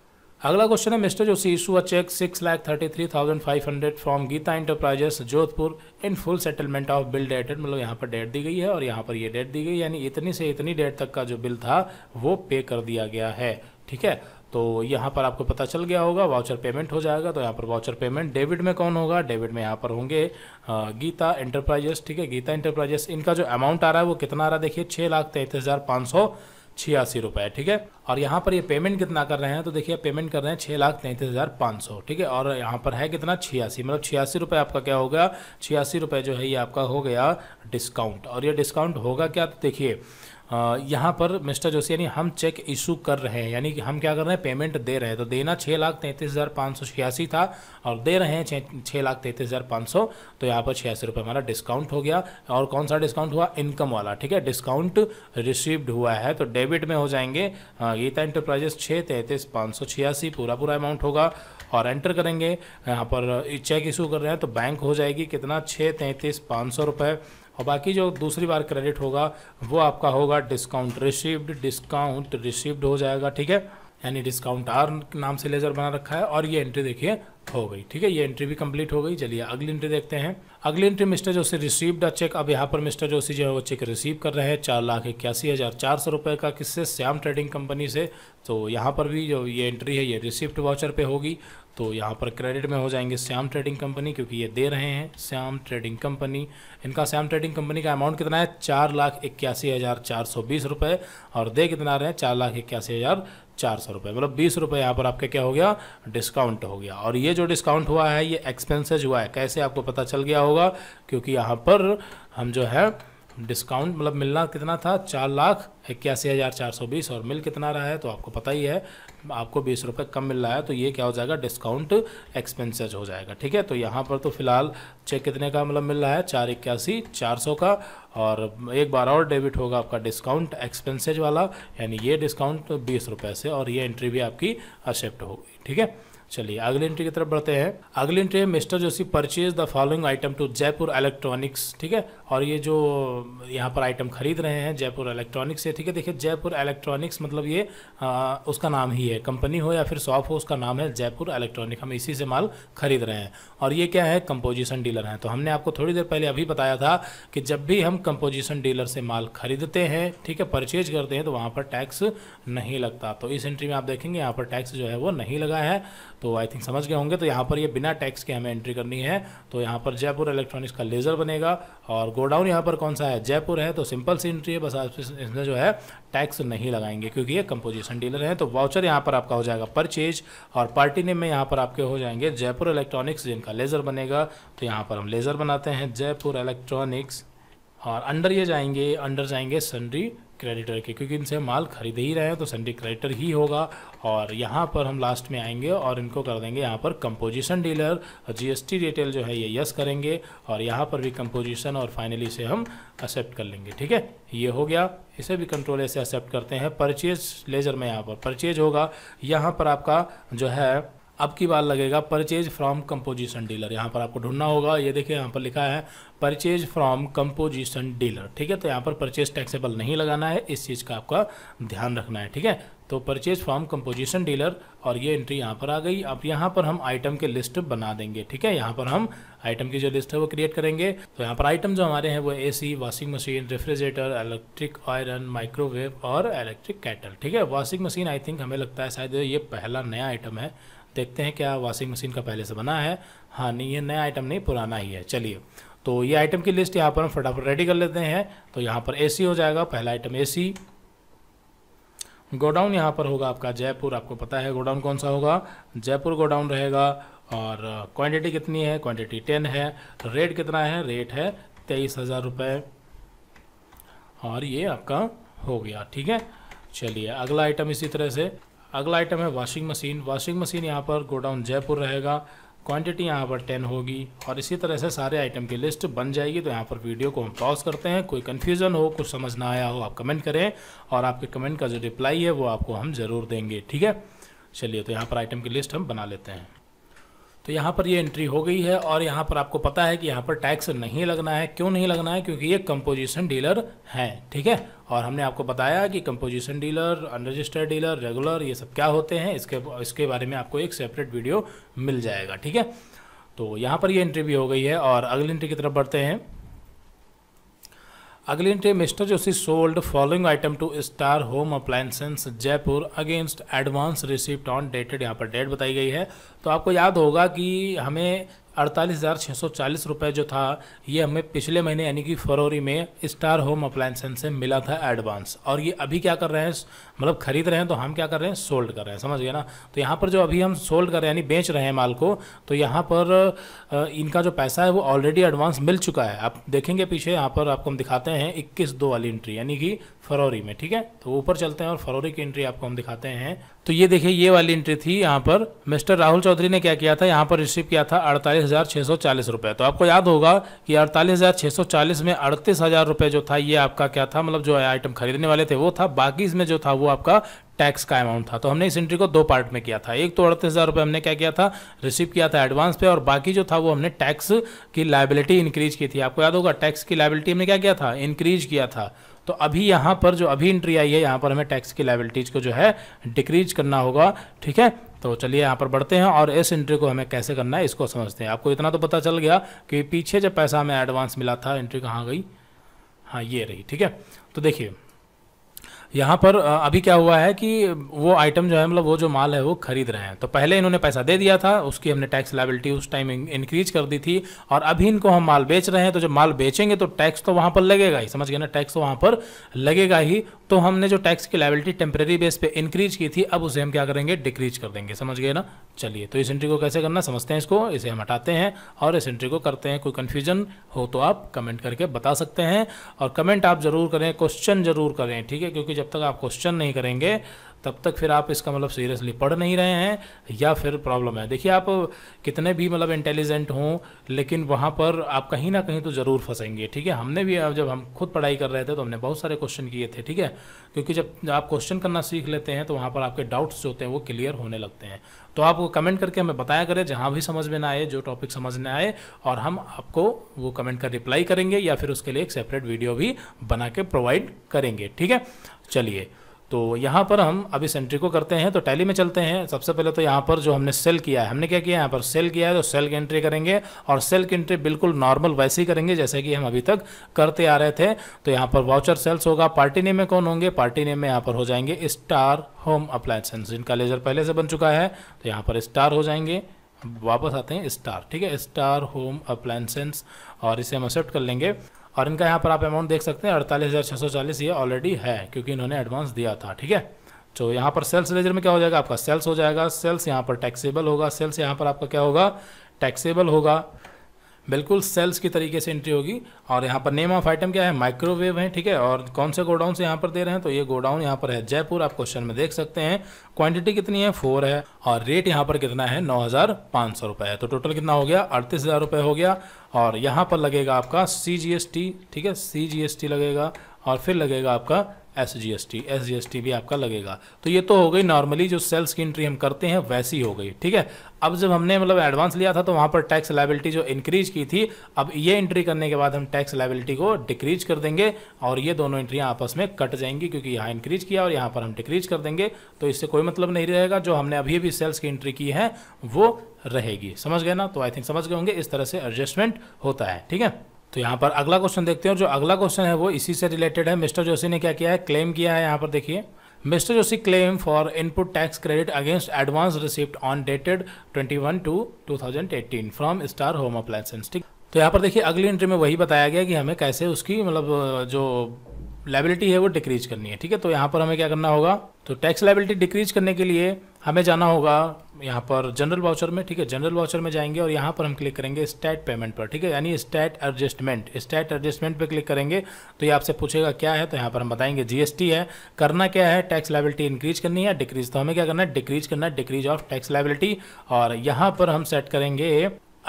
अगला क्वेश्चन है mister Joshi issue a cheque six lakh thirty three thousand five hundred from Geeta Enterprises Jodhpur in full settlement of bill dated मतलब यहाँ पर डेट दी गई है और यहाँ पर ये डेट दी गई यानी इतनी से इतनी डेट तक का जो बिल था वो पे कर दिया गया है ठीक है तो यहाँ पर आपको पता चल गया होगा वाउचर पेमेंट हो जाएगा तो यहाँ पर वाउचर पेमेंट डेबिट में कौन होगा डेबिट में यहाँ पर होंगे गीता इंटरप्राइजेस ठीक है गीता इंटरप्राइजेस इनका जो अमाउंट आ रहा है वो कितना आ रहा है देखिए छः लाख तैंतीस हज़ार पाँच सौ छियासी रुपये ठीक है और यहाँ पर ये पेमेंट कितना कर रहे हैं तो देखिए पेमेंट कर रहे हैं छः लाख तैंतीस हज़ार पाँच सौ ठीक है और यहाँ पर है कितना छियासी मतलब छियासी रुपये आपका क्या हो गया छियासी रुपये जो है ये आपका हो गया डिस्काउंट और ये डिस्काउंट होगा क्या तो देखिए यहाँ पर मिस्टर जोशी यानी हम चेक इशू कर रहे हैं यानी कि हम क्या कर रहे हैं पेमेंट दे रहे हैं तो देना छः लाख तैंतीस हज़ार पाँच सौ छियासी था और दे रहे हैं छः छः लाख तैंतीस हज़ार पाँच सौ तो यहाँ पर छियासी रुपये हमारा डिस्काउंट हो गया और कौन सा डिस्काउंट हुआ इनकम वाला ठीक है डिस्काउंट रिसीव्ड हुआ है तो डेबिट में हो जाएंगे गीता इंटरप्राइजेस छः तैंतीस पाँच सौ छियासी पूरा पूरा अमाउंट होगा और एंटर करेंगे यहाँ पर चेक इशू कर रहे हैं तो बैंक हो जाएगी कितना छः तैंतीस पाँच सौ रुपये और बाकी जो दूसरी बार क्रेडिट होगा वो आपका होगा डिस्काउंट रिसिव्ड डिस्काउंट रिसिव्ड हो जाएगा ठीक है यानी डिस्काउंट आर नाम से लेजर बना रखा है और ये एंट्री देखिए हो गई ठीक है ये एंट्री भी कंप्लीट हो गई चलिए अगली एंट्री देखते हैं अगली entry mister Joshi received cheque अब यहाँ पर मिस्टर जोशी जो है वो चेक रिसीव कर रहे हैं चार लाख इक्यासी हज़ार चार सौ रुपये का किससे श्याम ट्रेडिंग कंपनी से तो यहाँ पर भी जो ये एंट्री है ये रिसिप्ट वाउचर पर होगी तो यहाँ पर क्रेडिट में हो जाएंगे श्याम ट्रेडिंग कंपनी क्योंकि ये दे रहे हैं श्याम ट्रेडिंग कंपनी इनका श्याम ट्रेडिंग कंपनी का अमाउंट कितना है चार लाख इक्यासी हज़ार चार सौ बीस रुपये और दे कितना रहे हैं चार लाख इक्यासी हज़ार चार सौ रुपये मतलब बीस रुपये यहाँ पर आपका क्या हो गया डिस्काउंट हो गया और ये जो डिस्काउंट हुआ है ये एक्सपेंसेज हुआ है कैसे आपको पता चल गया होगा क्योंकि यहाँ पर हम जो है डिस्काउंट मतलब मिलना कितना था चार लाख इक्यासी हज़ार चार सौ बीस और मिल कितना रहा है तो आपको पता ही है आपको बीस रुपये कम मिल रहा है तो ये क्या हो जाएगा डिस्काउंट एक्सपेंसेज हो जाएगा ठीक है तो यहाँ पर तो फिलहाल चेक कितने का मतलब मिल रहा है चार इक्यासी चार सौ का और एक बार और डेबिट होगा आपका डिस्काउंट एक्सपेंसेज वाला यानी ये डिस्काउंट बीस रुपये से और ये एंट्री भी आपकी एक्सेप्ट होगी ठीक है चलिए अगले एंट्री की तरफ बढ़ते हैं अगली एंट्री है mister Joshi purchase the following item to Jaipur Electronics ठीक है और ये जो यहाँ पर आइटम खरीद रहे हैं जयपुर इलेक्ट्रॉनिक्स से ठीक है देखिए जयपुर इलेक्ट्रॉनिक्स मतलब ये आ, उसका नाम ही है कंपनी हो या फिर शॉप हो उसका नाम है जयपुर इलेक्ट्रॉनिक हम इसी से माल खरीद रहे हैं और ये क्या है कंपोजिशन डीलर हैं तो हमने आपको थोड़ी देर पहले अभी बताया था कि जब भी हम कंपोजिशन डीलर से माल खरीदते हैं ठीक है परचेज करते हैं तो वहाँ पर टैक्स नहीं लगता तो इस एंट्री में आप देखेंगे यहाँ पर टैक्स जो है वो नहीं लगा है तो आई थिंक समझ गए होंगे तो यहाँ पर ये बिना टैक्स के हमें एंट्री करनी है तो यहाँ पर जयपुर इलेक्ट्रॉनिक्स का लेज़र बनेगा और गोडाउन यहाँ पर कौन सा है जयपुर है तो सिंपल सी एंट्री है बस आप इसमें जो है टैक्स नहीं लगाएंगे क्योंकि ये कंपोजिशन डीलर है तो वाउचर यहाँ पर आपका हो जाएगा परचेज और पार्टी नेम में यहाँ पर आपके हो जाएंगे जयपुर इलेक्ट्रॉनिक्स जिनका लेज़र बनेगा तो यहाँ पर हम लेज़र बनाते हैं जयपुर इलेक्ट्रॉनिक्स और अंडर ये जाएंगे अंडर जाएंगे सनरी क्रेडिटर के क्योंकि इनसे माल खरीद ही रहे हैं तो संडे क्रेडिटर ही होगा और यहाँ पर हम लास्ट में आएंगे और इनको कर देंगे यहाँ पर कंपोजिशन डीलर जीएसटी रिटेल जो है ये यस करेंगे और यहाँ पर भी कंपोजिशन और फाइनली से हम एक्सेप्ट कर लेंगे ठीक है ये हो गया इसे भी कंट्रोल ऐसे एक्सेप्ट करते हैं परचेज लेजर में यहाँ पर परचेज होगा यहाँ पर आपका जो है अब की बार लगेगा परचेज फ्रॉम कंपोजिशन डीलर यहाँ पर आपको ढूंढना होगा ये देखिए यहाँ पर लिखा है परचेज फ्रॉम कंपोजिशन डीलर ठीक है तो यहाँ पर परचेज टैक्सेबल नहीं लगाना है इस चीज़ का आपका ध्यान रखना है ठीक है तो परचेज फ्रॉम कंपोजिशन डीलर और ये एंट्री यहाँ पर आ गई अब यहाँ पर हम आइटम के लिस्ट बना देंगे ठीक है यहाँ पर हम आइटम की जो लिस्ट है वो क्रिएट करेंगे तो यहाँ पर आइटम जो हमारे हैं वो सी washing machine refrigerator electric iron microwave और इलेक्ट्रिक कैटल ठीक है वॉशिंग मशीन आई थिंक हमें लगता है शायद ये पहला नया आइटम है देखते हैं क्या वॉशिंग मशीन का पहले से बना है हाँ नहीं ये नया आइटम नहीं पुराना ही है चलिए तो ये आइटम की लिस्ट यहाँ पर हम फटाफट रेडी कर लेते हैं तो यहाँ पर एसी हो जाएगा पहला आइटम एसी गोडाउन यहाँ पर होगा आपका जयपुर आपको पता है गोडाउन कौन सा होगा जयपुर गोडाउन रहेगा और क्वांटिटी कितनी है क्वांटिटी टेन है रेट कितना है रेट है तेईस हज़ार और ये आपका हो गया ठीक है चलिए अगला आइटम इसी तरह से अगला आइटम है वॉशिंग मशीन वॉशिंग मशीन यहाँ पर गोडाउन जयपुर रहेगा क्वांटिटी यहाँ पर टेन होगी और इसी तरह से सारे आइटम की लिस्ट बन जाएगी तो यहाँ पर वीडियो को हम पॉज करते हैं कोई कन्फ्यूज़न हो कुछ समझ ना आया हो आप कमेंट करें और आपके कमेंट का जो रिप्लाई है वो आपको हम ज़रूर देंगे ठीक है चलिए तो यहाँ पर आइटम की लिस्ट हम बना लेते हैं तो यहाँ पर ये एंट्री हो गई है और यहाँ पर आपको पता है कि यहाँ पर टैक्स नहीं लगना है क्यों नहीं लगना है क्योंकि ये कंपोजिशन डीलर हैं ठीक है और हमने आपको बताया कि composition dealer unregistered dealer regular ये सब क्या होते हैं इसके इसके बारे में आपको एक सेपरेट वीडियो मिल जाएगा ठीक है तो यहाँ पर ये एंट्री भी हो गई है और अगली एंट्री की तरफ बढ़ते हैं अगली entry mister Joshi sold following item to Star Home Appliances Jaipur against advance receipt on dated यहाँ पर डेट बताई गई है तो आपको याद होगा कि हमें अड़तालीस हज़ार छः सौ चालीस रुपये जो था ये हमें पिछले महीने यानी कि फरवरी में स्टार होम अप्लायसेंस से मिला था एडवांस और ये अभी क्या कर रहे हैं मतलब खरीद रहे हैं तो हम क्या कर रहे हैं सोल्ड कर रहे हैं समझ गए ना तो यहाँ पर जो अभी हम सोल्ड कर रहे हैं यानी बेच रहे हैं माल को तो यहाँ पर इनका जो पैसा है वो ऑलरेडी एडवांस मिल चुका है आप देखेंगे पीछे यहाँ पर आपको हम दिखाते हैं इक्कीस दो वाली एंट्री यानी कि फरवरी में ठीक है तो ऊपर चलते हैं और फरवरी की एंट्री आपको हम दिखाते हैं तो ये देखिए ये वाली एंट्री थी यहाँ पर मिस्टर राहुल चौधरी ने क्या किया था यहाँ पर रिसीव किया था अड़तालीस हज़ार सौ चालीस तो आपको याद होगा कि अड़तालीस हज़ार सौ चालीस में अड़तीस हज़ार जो था ये आपका क्या था मतलब जो आइटम खरीदने वाले थे वो था बाकी इसमें जो था वो आपका टैक्स का अमाउंट था तो हमने इस एंट्री को दो पार्ट में किया था एक तो अड़तीस हज़ार रुपये हमने क्या किया था रिसीव किया था एडवांस पे और बाकी जो था वो हमने टैक्स की लाइबिलिटी इंक्रीज की थी आपको याद होगा टैक्स की लाइबिलिटी हमने क्या किया था इंक्रीज किया था तो अभी यहाँ पर जो अभी एंट्री आई है यहाँ पर हमें टैक्स की लाइबिलिटीज़ को जो है डिक्रीज करना होगा ठीक है तो चलिए यहाँ पर बढ़ते हैं और इस एंट्री को हमें कैसे करना है इसको समझते हैं आपको इतना तो पता चल गया कि पीछे जब पैसा हमें एडवांस मिला था एंट्री कहाँ गई हाँ ये रही ठीक है तो देखिए यहाँ पर अभी क्या हुआ है कि वो आइटम जो है मतलब वो जो माल है वो खरीद रहे हैं तो पहले इन्होंने पैसा दे दिया था उसकी हमने टैक्स लाइबिलिटी उस टाइम इंक्रीज कर दी थी और अभी इनको हम माल बेच रहे हैं तो जब माल बेचेंगे तो टैक्स तो वहाँ पर लगेगा ही समझ गए ना टैक्स तो वहाँ पर लगेगा ही तो हमने जो टैक्स की लाइबिलिटी टेम्प्रेरी बेस पर इंक्रीज की थी अब उसे हम क्या करेंगे डिक्रीज कर देंगे समझ गए ना चलिए तो इस एंट्री को कैसे करना समझते हैं इसको इसे हम हटाते हैं और इस एंट्री को करते हैं कोई कन्फ्यूजन हो तो आप कमेंट करके बता सकते हैं और कमेंट आप जरूर करें क्वेश्चन जरूर करें ठीक है क्योंकि जब तक आप क्वेश्चन नहीं करेंगे तब तक फिर आप इसका मतलब सीरियसली पढ़ नहीं रहे हैं या फिर प्रॉब्लम है देखिए आप कितने भी मतलब इंटेलिजेंट हों लेकिन वहाँ पर आप कहीं ना कहीं तो ज़रूर फंसेंगे ठीक है हमने भी जब हम खुद पढ़ाई कर रहे थे तो हमने बहुत सारे क्वेश्चन किए थे ठीक है क्योंकि जब आप क्वेश्चन करना सीख लेते हैं तो वहाँ पर आपके डाउट्स जो होते हैं वो क्लियर होने लगते हैं तो आप वो कमेंट करके हमें बताया करें जहाँ भी समझ में ना आए जो टॉपिक समझ में आए और हम आपको वो कमेंट कर रिप्लाई करेंगे या फिर उसके लिए एक सेपरेट वीडियो भी बना के प्रोवाइड करेंगे ठीक है चलिए तो यहाँ पर हम अभी सेंट्री को करते हैं तो टैली में चलते हैं सबसे पहले तो यहाँ पर जो हमने सेल किया है हमने क्या किया यहाँ पर सेल किया है तो सेल की एंट्री करेंगे और सेल की एंट्री बिल्कुल नॉर्मल वैसे ही करेंगे जैसे कि हम अभी तक करते आ रहे थे तो यहाँ पर वाउचर सेल्स होगा पार्टी नेम में कौन होंगे पार्टी नेम में यहाँ पर हो जाएंगे स्टार होम अप्लायसेंस इनका लेजर पहले से बन चुका है तो यहाँ पर स्टार हो जाएंगे वापस आते हैं स्टार ठीक है स्टार होम अप्लायसेंस और इसे हम एक्सेप्ट कर लेंगे और इनका यहाँ पर आप अमाउंट देख सकते हैं अड़तालीस हज़ार छः सौ चालीस ये ऑलरेडी है क्योंकि इन्होंने एडवांस दिया था ठीक है तो यहाँ पर सेल्स लेजर में क्या हो जाएगा आपका सेल्स हो जाएगा सेल्स यहाँ पर टैक्सेबल होगा सेल्स यहाँ पर आपका क्या होगा टैक्सेबल होगा बिल्कुल सेल्स की तरीके से एंट्री होगी और यहाँ पर नेम ऑफ आइटम क्या है माइक्रोवेव है ठीक है और कौन से गोडाउन से यहाँ पर दे रहे हैं तो ये गोडाउन यहाँ पर है जयपुर आप क्वेश्चन में देख सकते हैं क्वांटिटी कितनी है फोर है और रेट यहाँ पर कितना है नौ हज़ार पाँच सौ रुपये है तो टोटल कितना हो गया अड़तीस हज़ार रुपये हो गया और यहाँ पर लगेगा आपका सी जी एस टी ठीक है सी जी एस टी लगेगा और फिर लगेगा आपका S G S T S G S T भी आपका लगेगा तो ये तो हो गई नॉर्मली जो सेल्स की एंट्री हम करते हैं वैसी हो गई ठीक है अब जब हमने मतलब एडवांस लिया था तो वहाँ पर टैक्स लाइबिलिटी जो इंक्रीज की थी अब ये एंट्री करने के बाद हम टैक्स लाइबिलिटी को डिक्रीज कर देंगे और ये दोनों एंट्रियाँ आपस में कट जाएंगी क्योंकि यहाँ इंक्रीज किया और यहाँ पर हम डिक्रीज कर देंगे तो इससे कोई मतलब नहीं रहेगा जो हमने अभी भी सेल्स की एंट्री की है वो रहेगी समझ गए ना तो आई थिंक समझ गए होंगे इस तरह से एडजस्टमेंट होता है ठीक है तो यहाँ पर अगला क्वेश्चन देखते हैं और जो अगला क्वेश्चन है वो इसी से रिलेटेड है मिस्टर जोशी ने क्या किया है क्लेम किया है यहाँ पर देखिए mister Joshi claim for input tax credit against advance receipt on dated 21 two 2018 from Star Home Appliances ठीक तो यहाँ पर देखिए अगली एंट्री में वही बताया गया कि हमें कैसे उसकी मतलब जो लाइबिलिटी है वो डिक्रीज करनी है ठीक है तो यहाँ पर हमें क्या करना होगा तो टैक्स लाइबिलिटी डिक्रीज करने के लिए हमें जाना होगा यहाँ पर जनरल वाउचर में ठीक है जनरल वाउचर में जाएंगे और यहाँ पर हम क्लिक करेंगे स्टैट पेमेंट पर ठीक है यानी स्टैट एडजस्टमेंट स्टैट एडजस्टमेंट पर क्लिक करेंगे तो ये आपसे पूछेगा क्या है तो यहाँ पर हम बताएंगे जीएसटी है करना क्या है टैक्स लाइबिलिटी इंक्रीज करनी है डिक्रीज तो हमें क्या करना है डिक्रीज करना है डिक्रीज ऑफ टैक्स लाइबिलिटी और यहाँ पर हम सेट करेंगे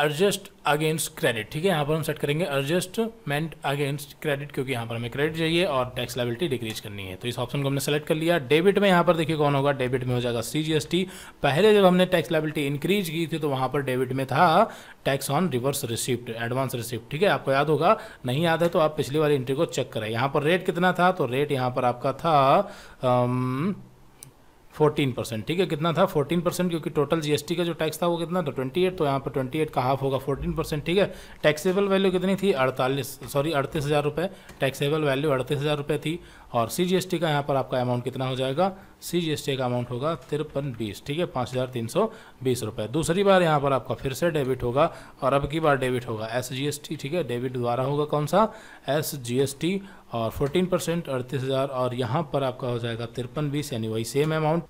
अर्जेस्ट अगेंस्ट क्रेडिट ठीक है यहाँ पर हम सेट करेंगे अर्जेस्टमेंट अगेंस्ट क्रेडिट क्योंकि यहाँ पर हमें क्रेडिट चाहिए और टैक्स लाइबिलिटी डिक्रीज करनी है तो इस ऑप्शन को हमने सेलेक्ट कर लिया डेबिट में यहाँ पर देखिए कौन होगा डेबिट में हो जाएगा सी पहले जब हमने टैक्स लाइबिलिटी इंक्रीज की थी तो वहाँ पर डेबिट में था tax on reverse receipt advance receipt ठीक है आपको याद होगा नहीं याद है तो आप पिछली वाली एंट्री को चेक करें यहाँ पर रेट कितना था तो रेट यहाँ पर आपका था आम, um, फोर्टीन परसेंट ठीक है कितना था फोर्टीन परसेंट क्योंकि टोटल जीएसटी का जो टैक्स था वो कितना था ट्वेंटी एट तो यहाँ पर ट्वेंटी एट का हाफ होगा फोर्टीन परसेंट ठीक है टैक्सेबल वैल्यू कितनी थी अड़तालीस सॉरी अड़तीस हज़ार रुपये टैक्सेबल वैल्यू अड़तीस हज़ार रुपये थी और सी जी एस टी का यहाँ पर आपका अमाउंट कितना हो जाएगा सी जी एस टी का अमाउंट होगा तिरपन बीस ठीक है पाँच हज़ार तीन सौ बीस रुपये दूसरी बार यहाँ पर आपका फिर से डेबिट होगा और अब की बार डेबिट होगा एस जी एस टी ठीक है डेबिट द्वारा होगा कौन सा एस जी एस टी और फोर्टीन परसेंट अड़तीस हज़ार और यहाँ पर आपका हो जाएगा तिरपन बीस यानी वही सेम अमाउंट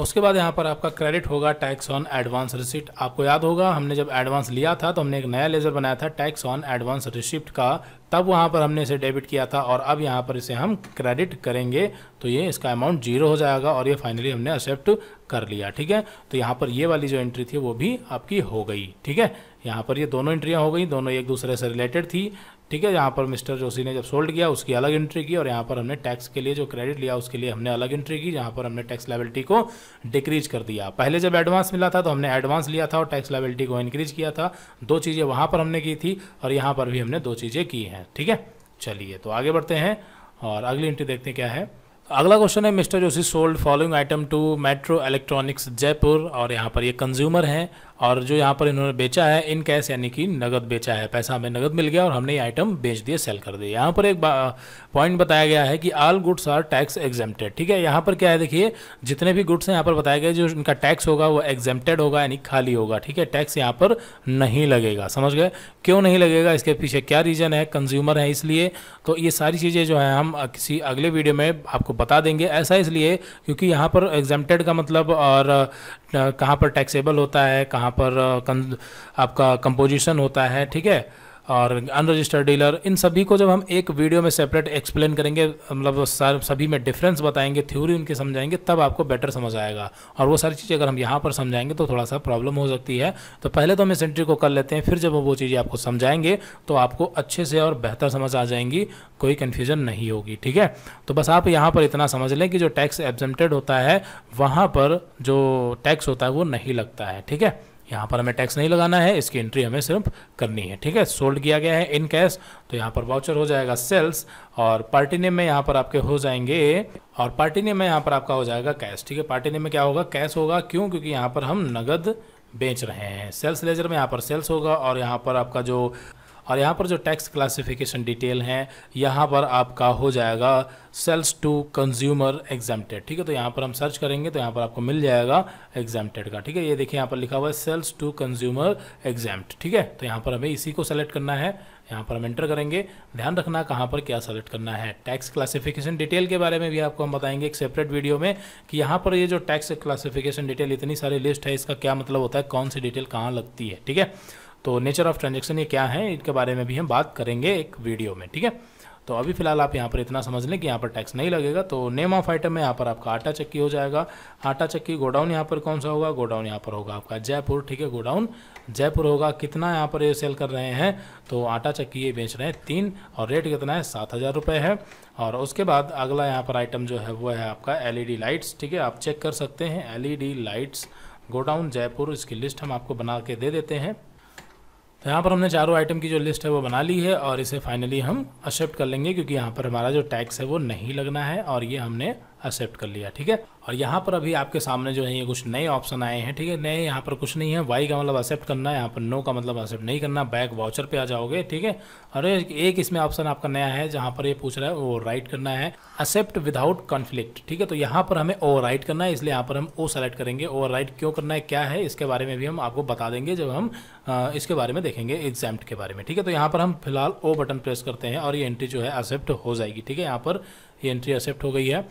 उसके बाद यहाँ पर आपका क्रेडिट होगा टैक्स ऑन एडवांस रिसिप्ट आपको याद होगा हमने जब एडवांस लिया था तो हमने एक नया लेजर बनाया था टैक्स ऑन एडवांस रिसिप्ट का तब वहाँ पर हमने इसे डेबिट किया था और अब यहाँ पर इसे हम क्रेडिट करेंगे तो ये इसका अमाउंट जीरो हो जाएगा और ये फाइनली हमने एक्सेप्ट कर लिया ठीक है तो यहाँ पर ये वाली जो एंट्री थी वो भी आपकी हो गई ठीक है यहाँ पर ये दोनों एंट्रियाँ हो गई दोनों एक दूसरे से रिलेटेड थी ठीक है यहाँ पर मिस्टर जोशी ने जब सोल्ड किया उसकी अलग एंट्री की और यहाँ पर हमने टैक्स के लिए जो क्रेडिट लिया उसके लिए हमने अलग एंट्री की जहाँ पर हमने टैक्स लाइबिलिटी को डिक्रीज कर दिया पहले जब एडवांस मिला था तो हमने एडवांस लिया था और टैक्स लाइबिलिटी को इंक्रीज किया था दो चीज़ें वहाँ पर हमने की थी और यहाँ पर भी हमने दो चीज़ें की हैं ठीक है चलिए तो आगे बढ़ते हैं और अगली एंट्री देखते हैं क्या है अगला क्वेश्चन है mister Joshi sold following item to metro electronics Jaipur और यहाँ पर ये कंज्यूमर हैं और जो यहाँ पर इन्होंने बेचा है इन कैश यानी कि नगद बेचा है पैसा हमें नगद मिल गया और हमने ये आइटम बेच दिए सेल कर दिए यहाँ पर एक पॉइंट बताया गया है कि all goods are tax exempted ठीक है यहाँ पर क्या है देखिए जितने भी गुड्स हैं यहाँ पर बताया गया जो इनका टैक्स होगा वो एग्जेम्प्टेड होगा यानी खाली होगा ठीक है टैक्स यहाँ पर नहीं लगेगा समझ गए क्यों नहीं लगेगा इसके पीछे क्या रीज़न है कंज्यूमर है इसलिए तो ये सारी चीज़ें जो है हम किसी अगले वीडियो में आपको बता देंगे ऐसा इसलिए क्योंकि यहाँ पर एग्जेम्प्टेड का मतलब और कहाँ पर टैक्सेबल होता है कहाँ यहाँ पर आपका कंपोजिशन होता है ठीक है और अनरजिस्टर्ड डीलर इन सभी को जब हम एक वीडियो में सेपरेट एक्सप्लेन करेंगे मतलब सर सभी में डिफरेंस बताएंगे थ्योरी उनके समझाएंगे तब आपको बेटर समझ आएगा और वो सारी चीज़ें अगर हम यहाँ पर समझाएंगे तो थोड़ा सा प्रॉब्लम हो सकती है तो पहले तो हम इस एंट्री को कर लेते हैं फिर जब वो चीज़ें आपको समझाएंगे तो आपको अच्छे से और बेहतर समझ आ जाएंगी कोई कन्फ्यूजन नहीं होगी ठीक है तो बस आप यहाँ पर इतना समझ लें कि जो टैक्स एब्जेम्प्टेड होता है वहाँ पर जो टैक्स होता है वो नहीं लगता है ठीक है यहाँ पर हमें टैक्स नहीं लगाना है इसकी एंट्री हमें सिर्फ करनी है ठीक है सोल्ड किया गया है इन कैश तो यहाँ पर वाउचर हो जाएगा सेल्स और पार्टी नेम में यहाँ पर आपके हो जाएंगे और पार्टी नेम में यहाँ पर आपका हो जाएगा कैश ठीक है पार्टी नेम में क्या होगा कैश होगा क्यों क्योंकि यहाँ पर हम नगद बेच रहे हैं सेल्स लेजर में यहाँ पर सेल्स होगा और यहाँ पर आपका जो और यहाँ पर जो टैक्स क्लासिफिकेशन डिटेल हैं यहाँ पर आपका हो जाएगा सेल्स टू कंज्यूमर एग्जामटेड ठीक है तो यहाँ पर हम सर्च करेंगे तो यहाँ पर आपको मिल जाएगा एग्जामटेड का ठीक है ये देखिए यहाँ पर लिखा हुआ है सेल्स टू कंज्यूमर एग्जाम ठीक है तो यहाँ पर हमें इसी को सेलेक्ट करना है यहाँ पर हम एंटर करेंगे ध्यान रखना कहाँ पर क्या सेलेक्ट करना है टैक्स क्लासिफिकेशन डिटेल के बारे में भी आपको हम बताएंगे एक सेपरेट वीडियो में कि यहाँ पर ये जो टैक्स क्लासिफिकेशन डिटेल इतनी सारी लिस्ट है इसका क्या मतलब होता है कौन सी डिटेल कहाँ लगती है ठीक है तो नेचर ऑफ ट्रांजेक्शन ये क्या है इनके बारे में भी हम बात करेंगे एक वीडियो में ठीक है तो अभी फिलहाल आप यहाँ पर इतना समझ लें कि यहाँ पर टैक्स नहीं लगेगा तो नेम ऑफ आइटम में यहाँ पर आपका आटा चक्की हो जाएगा आटा चक्की गोडाउन यहाँ पर कौन सा होगा गोडाउन यहाँ पर होगा आपका जयपुर ठीक है गोडाउन जयपुर होगा कितना यहाँ पर ये सेल कर रहे हैं तो आटा चक्की ये बेच रहे हैं तीन और रेट कितना है सात हज़ार रुपये है और उसके बाद अगला यहाँ पर आइटम जो है वो है आपका एल लाइट्स ठीक है आप चेक कर सकते हैं एल लाइट्स गोडाउन जयपुर इसकी लिस्ट हम आपको बना के दे देते हैं तो यहाँ पर हमने चारों आइटम की जो लिस्ट है वो बना ली है और इसे फाइनली हम एक्सेप्ट कर लेंगे क्योंकि यहाँ पर हमारा जो टैक्स है वो नहीं लगना है और ये हमने एक्सेप्ट कर लिया ठीक है और यहाँ पर अभी आपके सामने जो है ये कुछ नए ऑप्शन आए हैं ठीक है नए यहाँ पर कुछ नहीं है वाई का मतलब एक्सेप्ट करना है यहाँ पर नो का मतलब एक्सेप्ट नहीं करना बैक वाउचर पे आ जाओगे ठीक है और एक इसमें ऑप्शन आपका नया है जहाँ पर ये पूछ रहा है ओवर राइट करना है एक्सेप्ट विदाउट कॉन्फ्लिक्ट ठीक है तो यहाँ पर हमें ओवर राइट करना है इसलिए यहाँ पर हम ओ सेलेक्ट करेंगे ओवर राइट क्यों करना है क्या है इसके बारे में भी हम आपको बता देंगे जब हम इसके बारे में देखेंगे एग्जाम के बारे में ठीक है तो यहाँ पर हम फिलहाल ओ बटन प्रेस करते हैं और ये एंट्री जो है एक्सेप्ट हो जाएगी ठीक है यहाँ पर ये एंट्री एक्सेप्ट हो गई है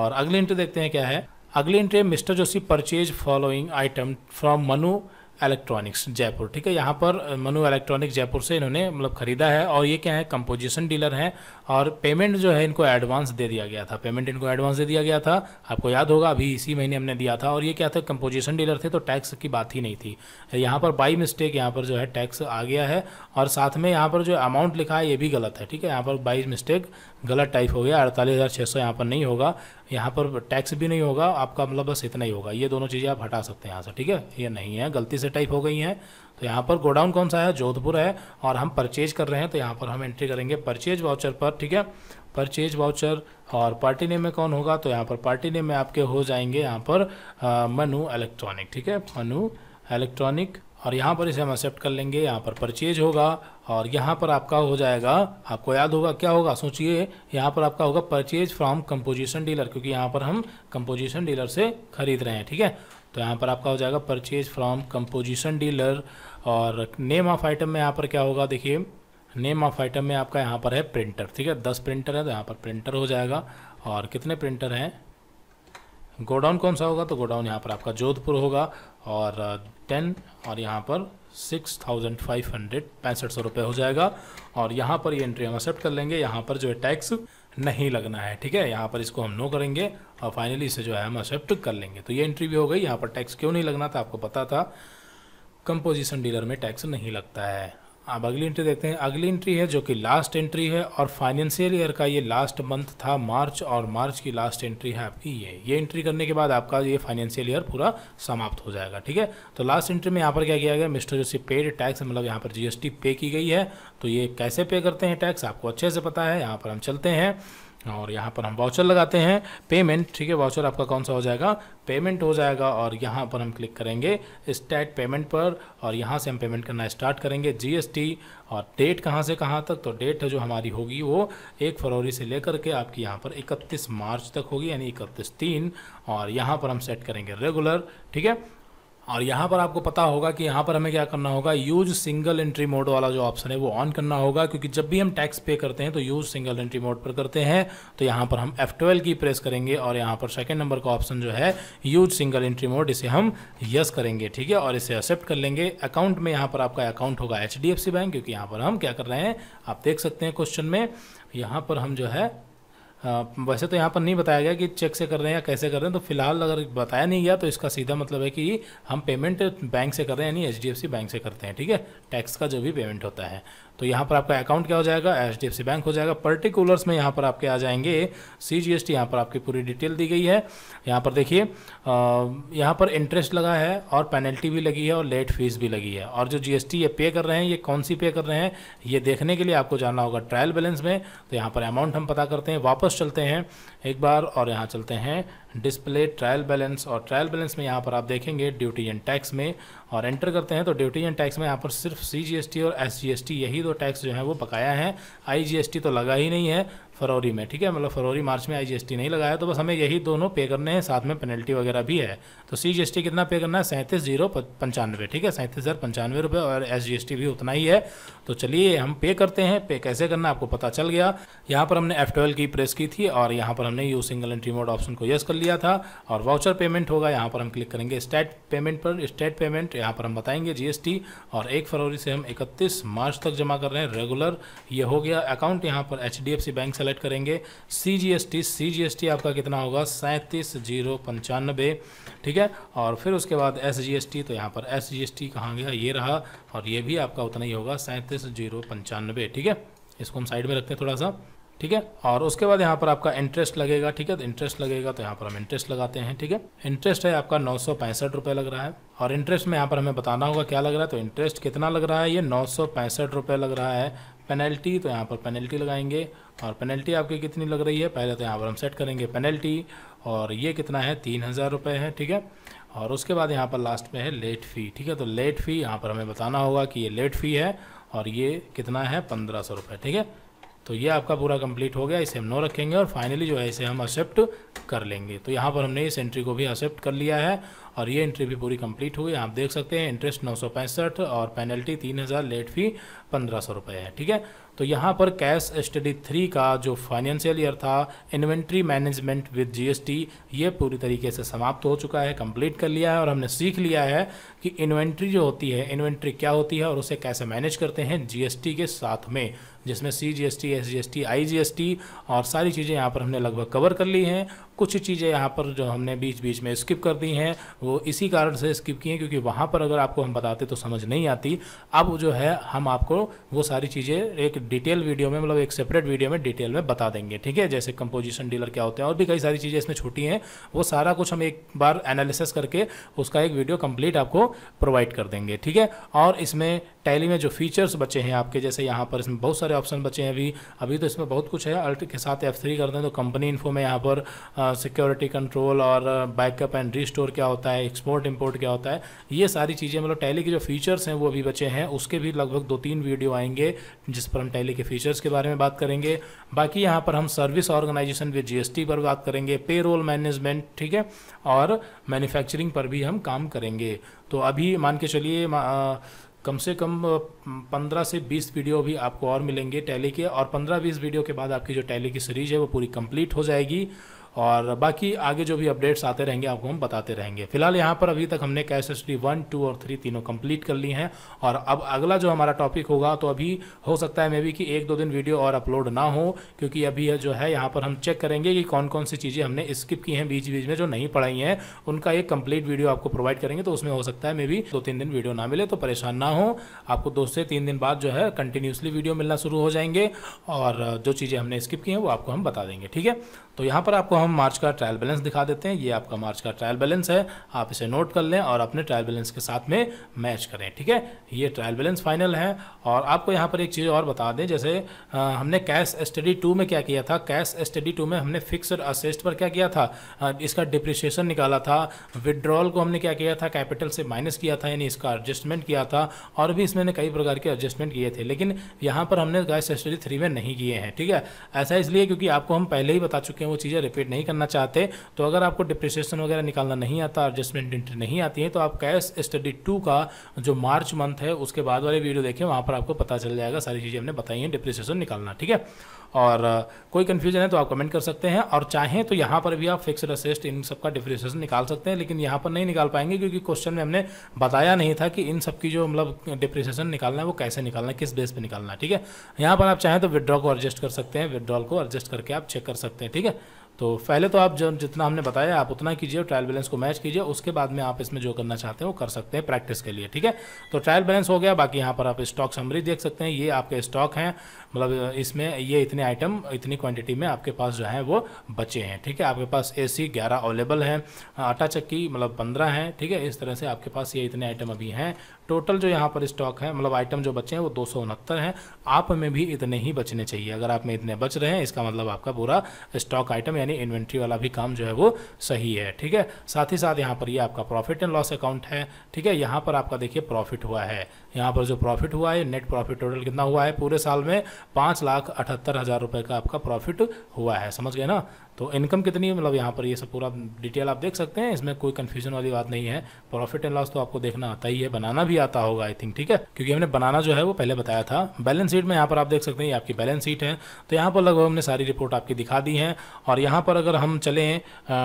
और अगली एंट्री देखते हैं क्या है अगली entry mister Joshi purchase following item from Manu electronics Jaipur ठीक है यहाँ पर मनु इलेक्ट्रॉनिक्स जयपुर से इन्होंने मतलब ख़रीदा है और ये क्या है कंपोजिशन डीलर हैं और पेमेंट जो है इनको एडवांस दे दिया गया था पेमेंट इनको एडवांस दे दिया गया था आपको याद होगा अभी इसी महीने हमने दिया था और ये क्या था कंपोजिशन डीलर थे तो टैक्स की बात ही नहीं थी यहाँ पर बाई मिस्टेक यहाँ पर जो है टैक्स आ गया है और साथ में यहाँ पर जो अमाउंट लिखा है ये भी गलत है ठीक है यहाँ पर बाई मिस्टेक गलत टाइप हो गया अड़तालीस हज़ार छः सौ यहाँ पर नहीं होगा यहाँ पर टैक्स भी नहीं होगा आपका मतलब बस इतना ही होगा ये दोनों चीज़ें आप हटा सकते हैं यहाँ से ठीक है ये नहीं है गलती से टाइप हो गई हैं तो यहाँ पर गोडाउन कौन सा है जोधपुर है और हम परचेज कर रहे हैं तो यहाँ पर हम एंट्री करेंगे परचेज वाउचर पर ठीक है परचेज वाउचर और पार्टी नेम में कौन होगा तो यहाँ पर पार्टी नेम में आपके हो जाएंगे यहाँ पर मनु इलेक्ट्रॉनिक ठीक है मनु इलेक्ट्रॉनिक और यहाँ पर इसे हम एक्सेप्ट कर लेंगे यहाँ पर परचेज होगा और यहाँ पर आपका हो जाएगा आपको याद होगा क्या होगा सोचिए यहाँ पर आपका होगा परचेज फ्रॉम कंपोजिशन डीलर क्योंकि यहाँ पर हम कंपोजिशन डीलर से ख़रीद रहे हैं ठीक है तो यहाँ पर आपका हो जाएगा परचेज फ्रॉम कंपोजिशन डीलर और नेम ऑफ आइटम में यहाँ पर क्या होगा देखिए नेम ऑफ आइटम में आपका यहाँ पर है प्रिंटर ठीक है दस प्रिंटर है तो यहाँ पर प्रिंटर हो जाएगा और कितने प्रिंटर हैं गोडाउन कौन सा होगा तो गोडाउन यहाँ पर आपका जोधपुर होगा और टेन और यहाँ पर सिक्स थाउजेंड फाइव हंड्रेड पैंसठ सौ रुपये हो जाएगा और यहाँ पर ये एंट्री हम एक्सेप्ट कर लेंगे यहाँ पर जो है टैक्स नहीं लगना है ठीक है यहाँ पर इसको हम नो करेंगे और फाइनली इसे जो है हम एक्सेप्ट कर लेंगे तो ये एंट्री भी हो गई यहाँ पर टैक्स क्यों नहीं लगना था आपको पता था कंपोजिशन डीलर में टैक्स नहीं लगता है अब अगली एंट्री देखते हैं अगली एंट्री है जो कि लास्ट एंट्री है और फाइनेंशियल ईयर का ये लास्ट मंथ था मार्च और मार्च की लास्ट एंट्री है आपकी ये ये एंट्री करने के बाद आपका ये फाइनेंशियल ईयर पूरा समाप्त हो जाएगा ठीक है तो लास्ट एंट्री में यहाँ पर क्या किया गया मिस्टर पेड टैक्स मतलब यहाँ पर जी पे की गई है तो ये कैसे पे करते हैं टैक्स आपको अच्छे से पता है यहाँ पर हम चलते हैं और यहाँ पर हम वाउचर लगाते हैं पेमेंट ठीक है वाउचर आपका कौन सा हो जाएगा पेमेंट हो जाएगा और यहाँ पर हम क्लिक करेंगे स्टैट पेमेंट पर और यहाँ से हम पेमेंट करना स्टार्ट करेंगे जीएसटी और डेट कहाँ से कहाँ तक तो डेट जो हमारी होगी वो एक फरवरी से लेकर के आपकी यहाँ पर इकतीस मार्च तक होगी यानी इकतीस तीन और यहाँ पर हम सेट करेंगे रेगुलर ठीक है और यहाँ पर आपको पता होगा कि यहाँ पर हमें क्या करना होगा यूज सिंगल एंट्री मोड वाला जो ऑप्शन है वो ऑन करना होगा क्योंकि जब भी हम टैक्स पे करते हैं तो यूज सिंगल एंट्री मोड पर करते हैं तो यहाँ पर हम F12 की प्रेस करेंगे और यहाँ पर सेकेंड नंबर का ऑप्शन जो है यूज सिंगल एंट्री मोड इसे हम यस करेंगे ठीक है और इसे एक्सेप्ट कर लेंगे अकाउंट में यहाँ पर आपका अकाउंट होगा एच बैंक क्योंकि यहाँ पर हम क्या कर रहे हैं आप देख सकते हैं क्वेश्चन में यहाँ पर हम जो है हाँ, वैसे तो यहाँ पर नहीं बताया गया कि चेक से कर रहे हैं या कैसे कर रहे हैं तो फिलहाल अगर बताया नहीं गया तो इसका सीधा मतलब है कि हम पेमेंट बैंक से कर रहे हैं यानी एच बैंक से करते हैं ठीक है टैक्स का जो भी पेमेंट होता है तो यहाँ पर आपका अकाउंट क्या हो जाएगा एच बैंक हो जाएगा पर्टिकुलर्स में यहाँ पर आपके आ जाएंगे सी जी एस टी यहाँ पर आपकी पूरी डिटेल दी गई है यहाँ पर देखिए यहाँ पर इंटरेस्ट लगा है और पेनल्टी भी लगी है और लेट फीस भी लगी है और जो जी एस टी ये पे कर रहे हैं ये कौन सी पे कर रहे हैं ये देखने के लिए आपको जाना होगा ट्रायल बैलेंस में तो यहाँ पर अमाउंट हम पता करते हैं वापस चलते हैं एक बार और यहाँ चलते हैं डिस्प्ले ट्रायल बैलेंस और ट्रायल बैलेंस में यहाँ पर आप देखेंगे ड्यूटी एंड टैक्स में और एंटर करते हैं तो ड्यूटी एंड टैक्स में यहाँ पर सिर्फ सी और एस यही दो टैक्स जो है वो पकाया है आई तो लगा ही नहीं है फरवरी में ठीक है मतलब फरवरी मार्च में आईजीएसटी नहीं लगाया तो बस हमें यही दोनों पे करने हैं साथ में पेनल्टी वगैरह भी है तो सीजीएसटी कितना पे करना है सैंतीस जीरो पंचानवे ठीक है सैंतीस हज़ार पंचानवे रुपये और एसजीएसटी भी उतना ही है तो चलिए हम पे करते हैं पे कैसे करना आपको पता चल गया यहाँ पर हमने एफ की प्रेस की थी और यहाँ पर हमने use single entry mode option को यस कर लिया था और वाउचर पेमेंट होगा यहाँ पर हम क्लिक करेंगे स्टेट पेमेंट पर स्टेट पेमेंट यहाँ पर हम बताएंगे जीएसटी और एक फरवरी से हम इकतीस मार्च तक जमा कर रहे हैं रेगुलर ये हो गया अकाउंट यहाँ पर एच बैंक से सेलेक्ट करेंगे C G S T C G S T आपका कितना होगा सैंतीस जीरो पंचानबे ठीक है और फिर उसके बाद एस जी एस टी तो यहाँ पर एस जी एस टी कहाँ गया ये रहा और ये भी आपका उतना ही होगा सैंतीस जीरो पंचानबे ठीक है इसको हम साइड में रखते हैं थोड़ा सा ठीक है और उसके बाद यहाँ पर आपका इंटरेस्ट लगेगा ठीक है तो इंटरेस्ट लगेगा तो यहाँ पर हम इंटरेस्ट लगाते हैं ठीक है इंटरेस्ट है आपका नौ सौ पैंसठ रुपये लग रहा है और इंटरेस्ट में यहाँ पर हमें बताना होगा क्या लग रहा है तो इंटरेस्ट कितना लग रहा है ये नौ सौ पैंसठ रुपये लग रहा है पेनल्टी तो यहाँ पर पेनल्टी लगाएंगे और पेनल्टी आपकी कितनी लग रही है पहले तो यहाँ पर हम सेट करेंगे पेनल्टी और ये कितना है तीन हज़ार रुपये है ठीक है और उसके बाद यहाँ पर लास्ट में है लेट फ़ी ठीक है तो लेट फ़ी यहाँ पर हमें बताना होगा कि ये लेट फ़ी है और ये कितना है पंद्रह सौ रुपये ठीक है तो ये आपका पूरा कंप्लीट हो गया इसे हम नो रखेंगे और फाइनली जो है इसे हम एक्सेप्ट कर लेंगे तो यहाँ पर हमने इस एंट्री को भी एक्सेप्ट कर लिया है और ये एंट्री भी पूरी कंप्लीट हुई आप देख सकते हैं इंटरेस्ट नौ और पेनल्टी तीन हज़ार लेट फी पंद्रह सौ रुपये है ठीक है तो यहाँ पर कैश स्टडी थ्री का जो फाइनेंशियल ईयर था इन्वेंट्री मैनेजमेंट विद जीएसटी ये पूरी तरीके से समाप्त हो चुका है कंप्लीट कर लिया है और हमने सीख लिया है कि इन्वेंट्री जो होती है इन्वेंट्री क्या होती है और उसे कैसे मैनेज करते हैं जीएसटी के साथ में जिसमें C G S T S G S T I G S T और सारी चीज़ें यहाँ पर हमने लगभग कवर कर ली हैं कुछ चीज़ें यहाँ पर जो हमने बीच बीच में स्किप कर दी हैं वो इसी कारण से स्किप की हैं क्योंकि वहाँ पर अगर आपको हम बताते तो समझ नहीं आती अब जो है हम आपको वो सारी चीज़ें एक डिटेल वीडियो में मतलब एक सेपरेट वीडियो में डिटेल में बता देंगे ठीक है जैसे कंपोजिशन डीलर क्या होते हैं और भी कई सारी चीज़ें इसमें छूटी हैं वो सारा कुछ हम एक बार एनालिसिस करके उसका एक वीडियो कंप्लीट आपको प्रोवाइड कर देंगे ठीक है और इसमें टैली में जो फीचर्स बचे हैं आपके जैसे यहाँ पर इसमें बहुत सारे ऑप्शन बचे हैं अभी अभी तो इसमें बहुत कुछ है अल्ट के साथ एफ थ्री करते हैं तो कंपनी इन्फो में यहाँ पर आ, सिक्योरिटी कंट्रोल और बैकअप एंड रीस्टोर क्या होता है एक्सपोर्ट इम्पोर्ट क्या होता है ये सारी चीज़ें मतलब टैली के जो फीचर्स हैं वो अभी बचे हैं उसके भी लगभग दो तीन वीडियो आएंगे जिस पर हम टैली के फीचर्स के बारे में बात करेंगे बाकी यहाँ पर हम सर्विस ऑर्गेनाइजेशन विद जी पर बात करेंगे पे रोल मैनेजमेंट ठीक है और मैन्युफैक्चरिंग पर भी हम काम करेंगे तो अभी मान के चलिए कम से कम 15 से 20 वीडियो भी आपको और मिलेंगे टैली के और 15-20 वीडियो के बाद आपकी जो टैली की सीरीज है वो पूरी कंप्लीट हो जाएगी और बाकी आगे जो भी अपडेट्स आते रहेंगे आपको हम बताते रहेंगे फिलहाल यहाँ पर अभी तक हमने cash S D one two और थ्री तीनों कंप्लीट कर ली हैं और अब अगला जो हमारा टॉपिक होगा तो अभी हो सकता है मे बी कि एक दो दिन वीडियो और अपलोड ना हो क्योंकि अभी जो है यहाँ पर हम चेक करेंगे कि कौन कौन सी चीज़ें हमने स्किप की हैं बीच बीच में जो नहीं पढ़ाई हैं उनका एक कंप्लीट वीडियो आपको प्रोवाइड करेंगे तो उसमें हो सकता है मे बी दो तीन दिन वीडियो ना मिले तो परेशान ना हो आपको दो से तीन दिन बाद जो है कंटिन्यूसली वीडियो मिलना शुरू हो जाएंगे और जो चीज़ें हमने स्किप की हैं वो आपको हम बता देंगे ठीक है तो यहाँ पर आपको हम मार्च का ट्रायल बैलेंस दिखा देते हैं ये आपका मार्च का ट्रायल बैलेंस है आप इसे नोट कर लें और अपने ट्रायल बैलेंस के साथ में मैच करें ठीक है ये ट्रायल बैलेंस फाइनल है और आपको यहाँ पर एक चीज़ और बता दें जैसे आ, हमने कैश स्टडी टू में क्या किया था कैश स्टडी टू में हमने फिक्सड असेस्ट पर क्या किया था आ, इसका डिप्रिशिएशन निकाला था विड्रॉल को हमने क्या किया था कैपिटल से माइनस किया था यानी इसका एडजस्टमेंट किया था और भी इसमें कई प्रकार के एडजस्टमेंट किए थे लेकिन यहाँ पर हमने कैश स्टडी थ्री में नहीं किए हैं ठीक है ऐसा इसलिए क्योंकि आपको हम पहले ही बता चुके हैं वो चीज़ें रिपीट नहीं करना चाहते तो अगर आपको डिप्रिसिएशन वगैरह निकालना नहीं आता एडजस्टमेंट इंट्री नहीं आती है तो आप कैश स्टडी टू का जो मार्च मंथ है उसके बाद वाले वीडियो देखें वहाँ पर आपको पता चल जाएगा सारी चीज़ें हमने बताई हैं डिप्रिसिएशन निकालना ठीक है और कोई कन्फ्यूजन है तो आप कमेंट कर सकते हैं और चाहें तो यहाँ पर भी आप फिक्सड असेस्ट इन सब का डिफ्रेंशिएशन निकाल सकते हैं लेकिन यहाँ पर नहीं निकाल पाएंगे क्योंकि क्वेश्चन में हमने बताया नहीं था कि इन सब की जो मतलब डिप्रिसिएशन निकालना है वो कैसे निकालना है किस बेस पर निकालना है ठीक है यहाँ पर आप चाहें तो विदड्रॉ को एडजस्ट कर सकते हैं विदड्रॉल को एडजस्ट करके आप चेक कर सकते हैं ठीक है तो पहले तो आप जब जितना हमने बताया आप उतना कीजिए और ट्रायल बैलेंस को मैच कीजिए उसके बाद में आप इसमें जो करना चाहते हैं वो कर सकते हैं प्रैक्टिस के लिए ठीक है तो ट्रायल बैलेंस हो गया बाकी यहाँ पर आप स्टॉक समरी देख सकते हैं ये आपके स्टॉक हैं मतलब इसमें ये इतने आइटम इतनी क्वांटिटी में आपके पास जो है वो बचे हैं ठीक है आपके पास ए सी ग्यारह अवेलेबल हैं आटा चक्की मतलब पंद्रह हैं ठीक है इस तरह से आपके पास ये इतने आइटम अभी हैं टोटल जो यहाँ पर स्टॉक है मतलब आइटम जो बचे हैं वो दो सौ उनहत्तर हैं आप में भी इतने ही बचने चाहिए अगर आप में इतने बच रहे हैं इसका मतलब आपका पूरा स्टॉक आइटम यानी यानी इन्वेंट्री वाला भी काम जो है वो सही है ठीक है साथ ही साथ यहाँ पर ये यह आपका प्रॉफिट एंड लॉस अकाउंट है ठीक है यहाँ पर आपका देखिए प्रॉफिट हुआ है यहाँ पर जो प्रॉफिट हुआ है नेट प्रॉफिट टोटल कितना हुआ है पूरे साल में पाँच लाख अठहत्तर हज़ार रुपये का आपका प्रॉफिट हुआ है समझ गए ना तो इनकम कितनी मतलब यहाँ पर ये सब पूरा डिटेल आप देख सकते हैं इसमें कोई कन्फ्यूजन वाली बात नहीं है प्रॉफिट एंड लॉस तो आपको देखना आता ही है बनाना भी आता होगा आई थिंक ठीक है क्योंकि हमने बनाना जो है वो पहले बताया था बैलेंस शीट में यहाँ पर आप देख सकते हैं ये आपकी बैलेंस शीट है तो यहाँ पर लगभग हमने सारी रिपोर्ट आपकी दिखा दी है और यहाँ पर अगर हम चलें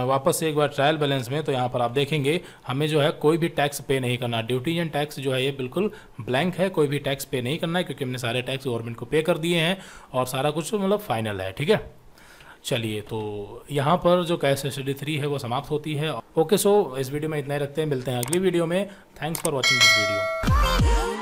वापस से एक बार ट्रायल बैलेंस में तो यहाँ पर आप देखेंगे हमें जो है कोई भी टैक्स पे नहीं करना ड्यूटी एंड टैक्स जो है ये बिल्कुल ब्लैंक है कोई भी टैक्स पे नहीं करना है क्योंकि हमने सारे टैक्स गवर्नमेंट को पे कर दिए हैं और सारा कुछ मतलब फाइनल है ठीक है चलिए तो यहाँ पर जो कैश स्टडी थ्री है वो समाप्त होती है ओके सो इस वीडियो में इतना ही रखते हैं मिलते हैं अगली वीडियो में thanks for watching this video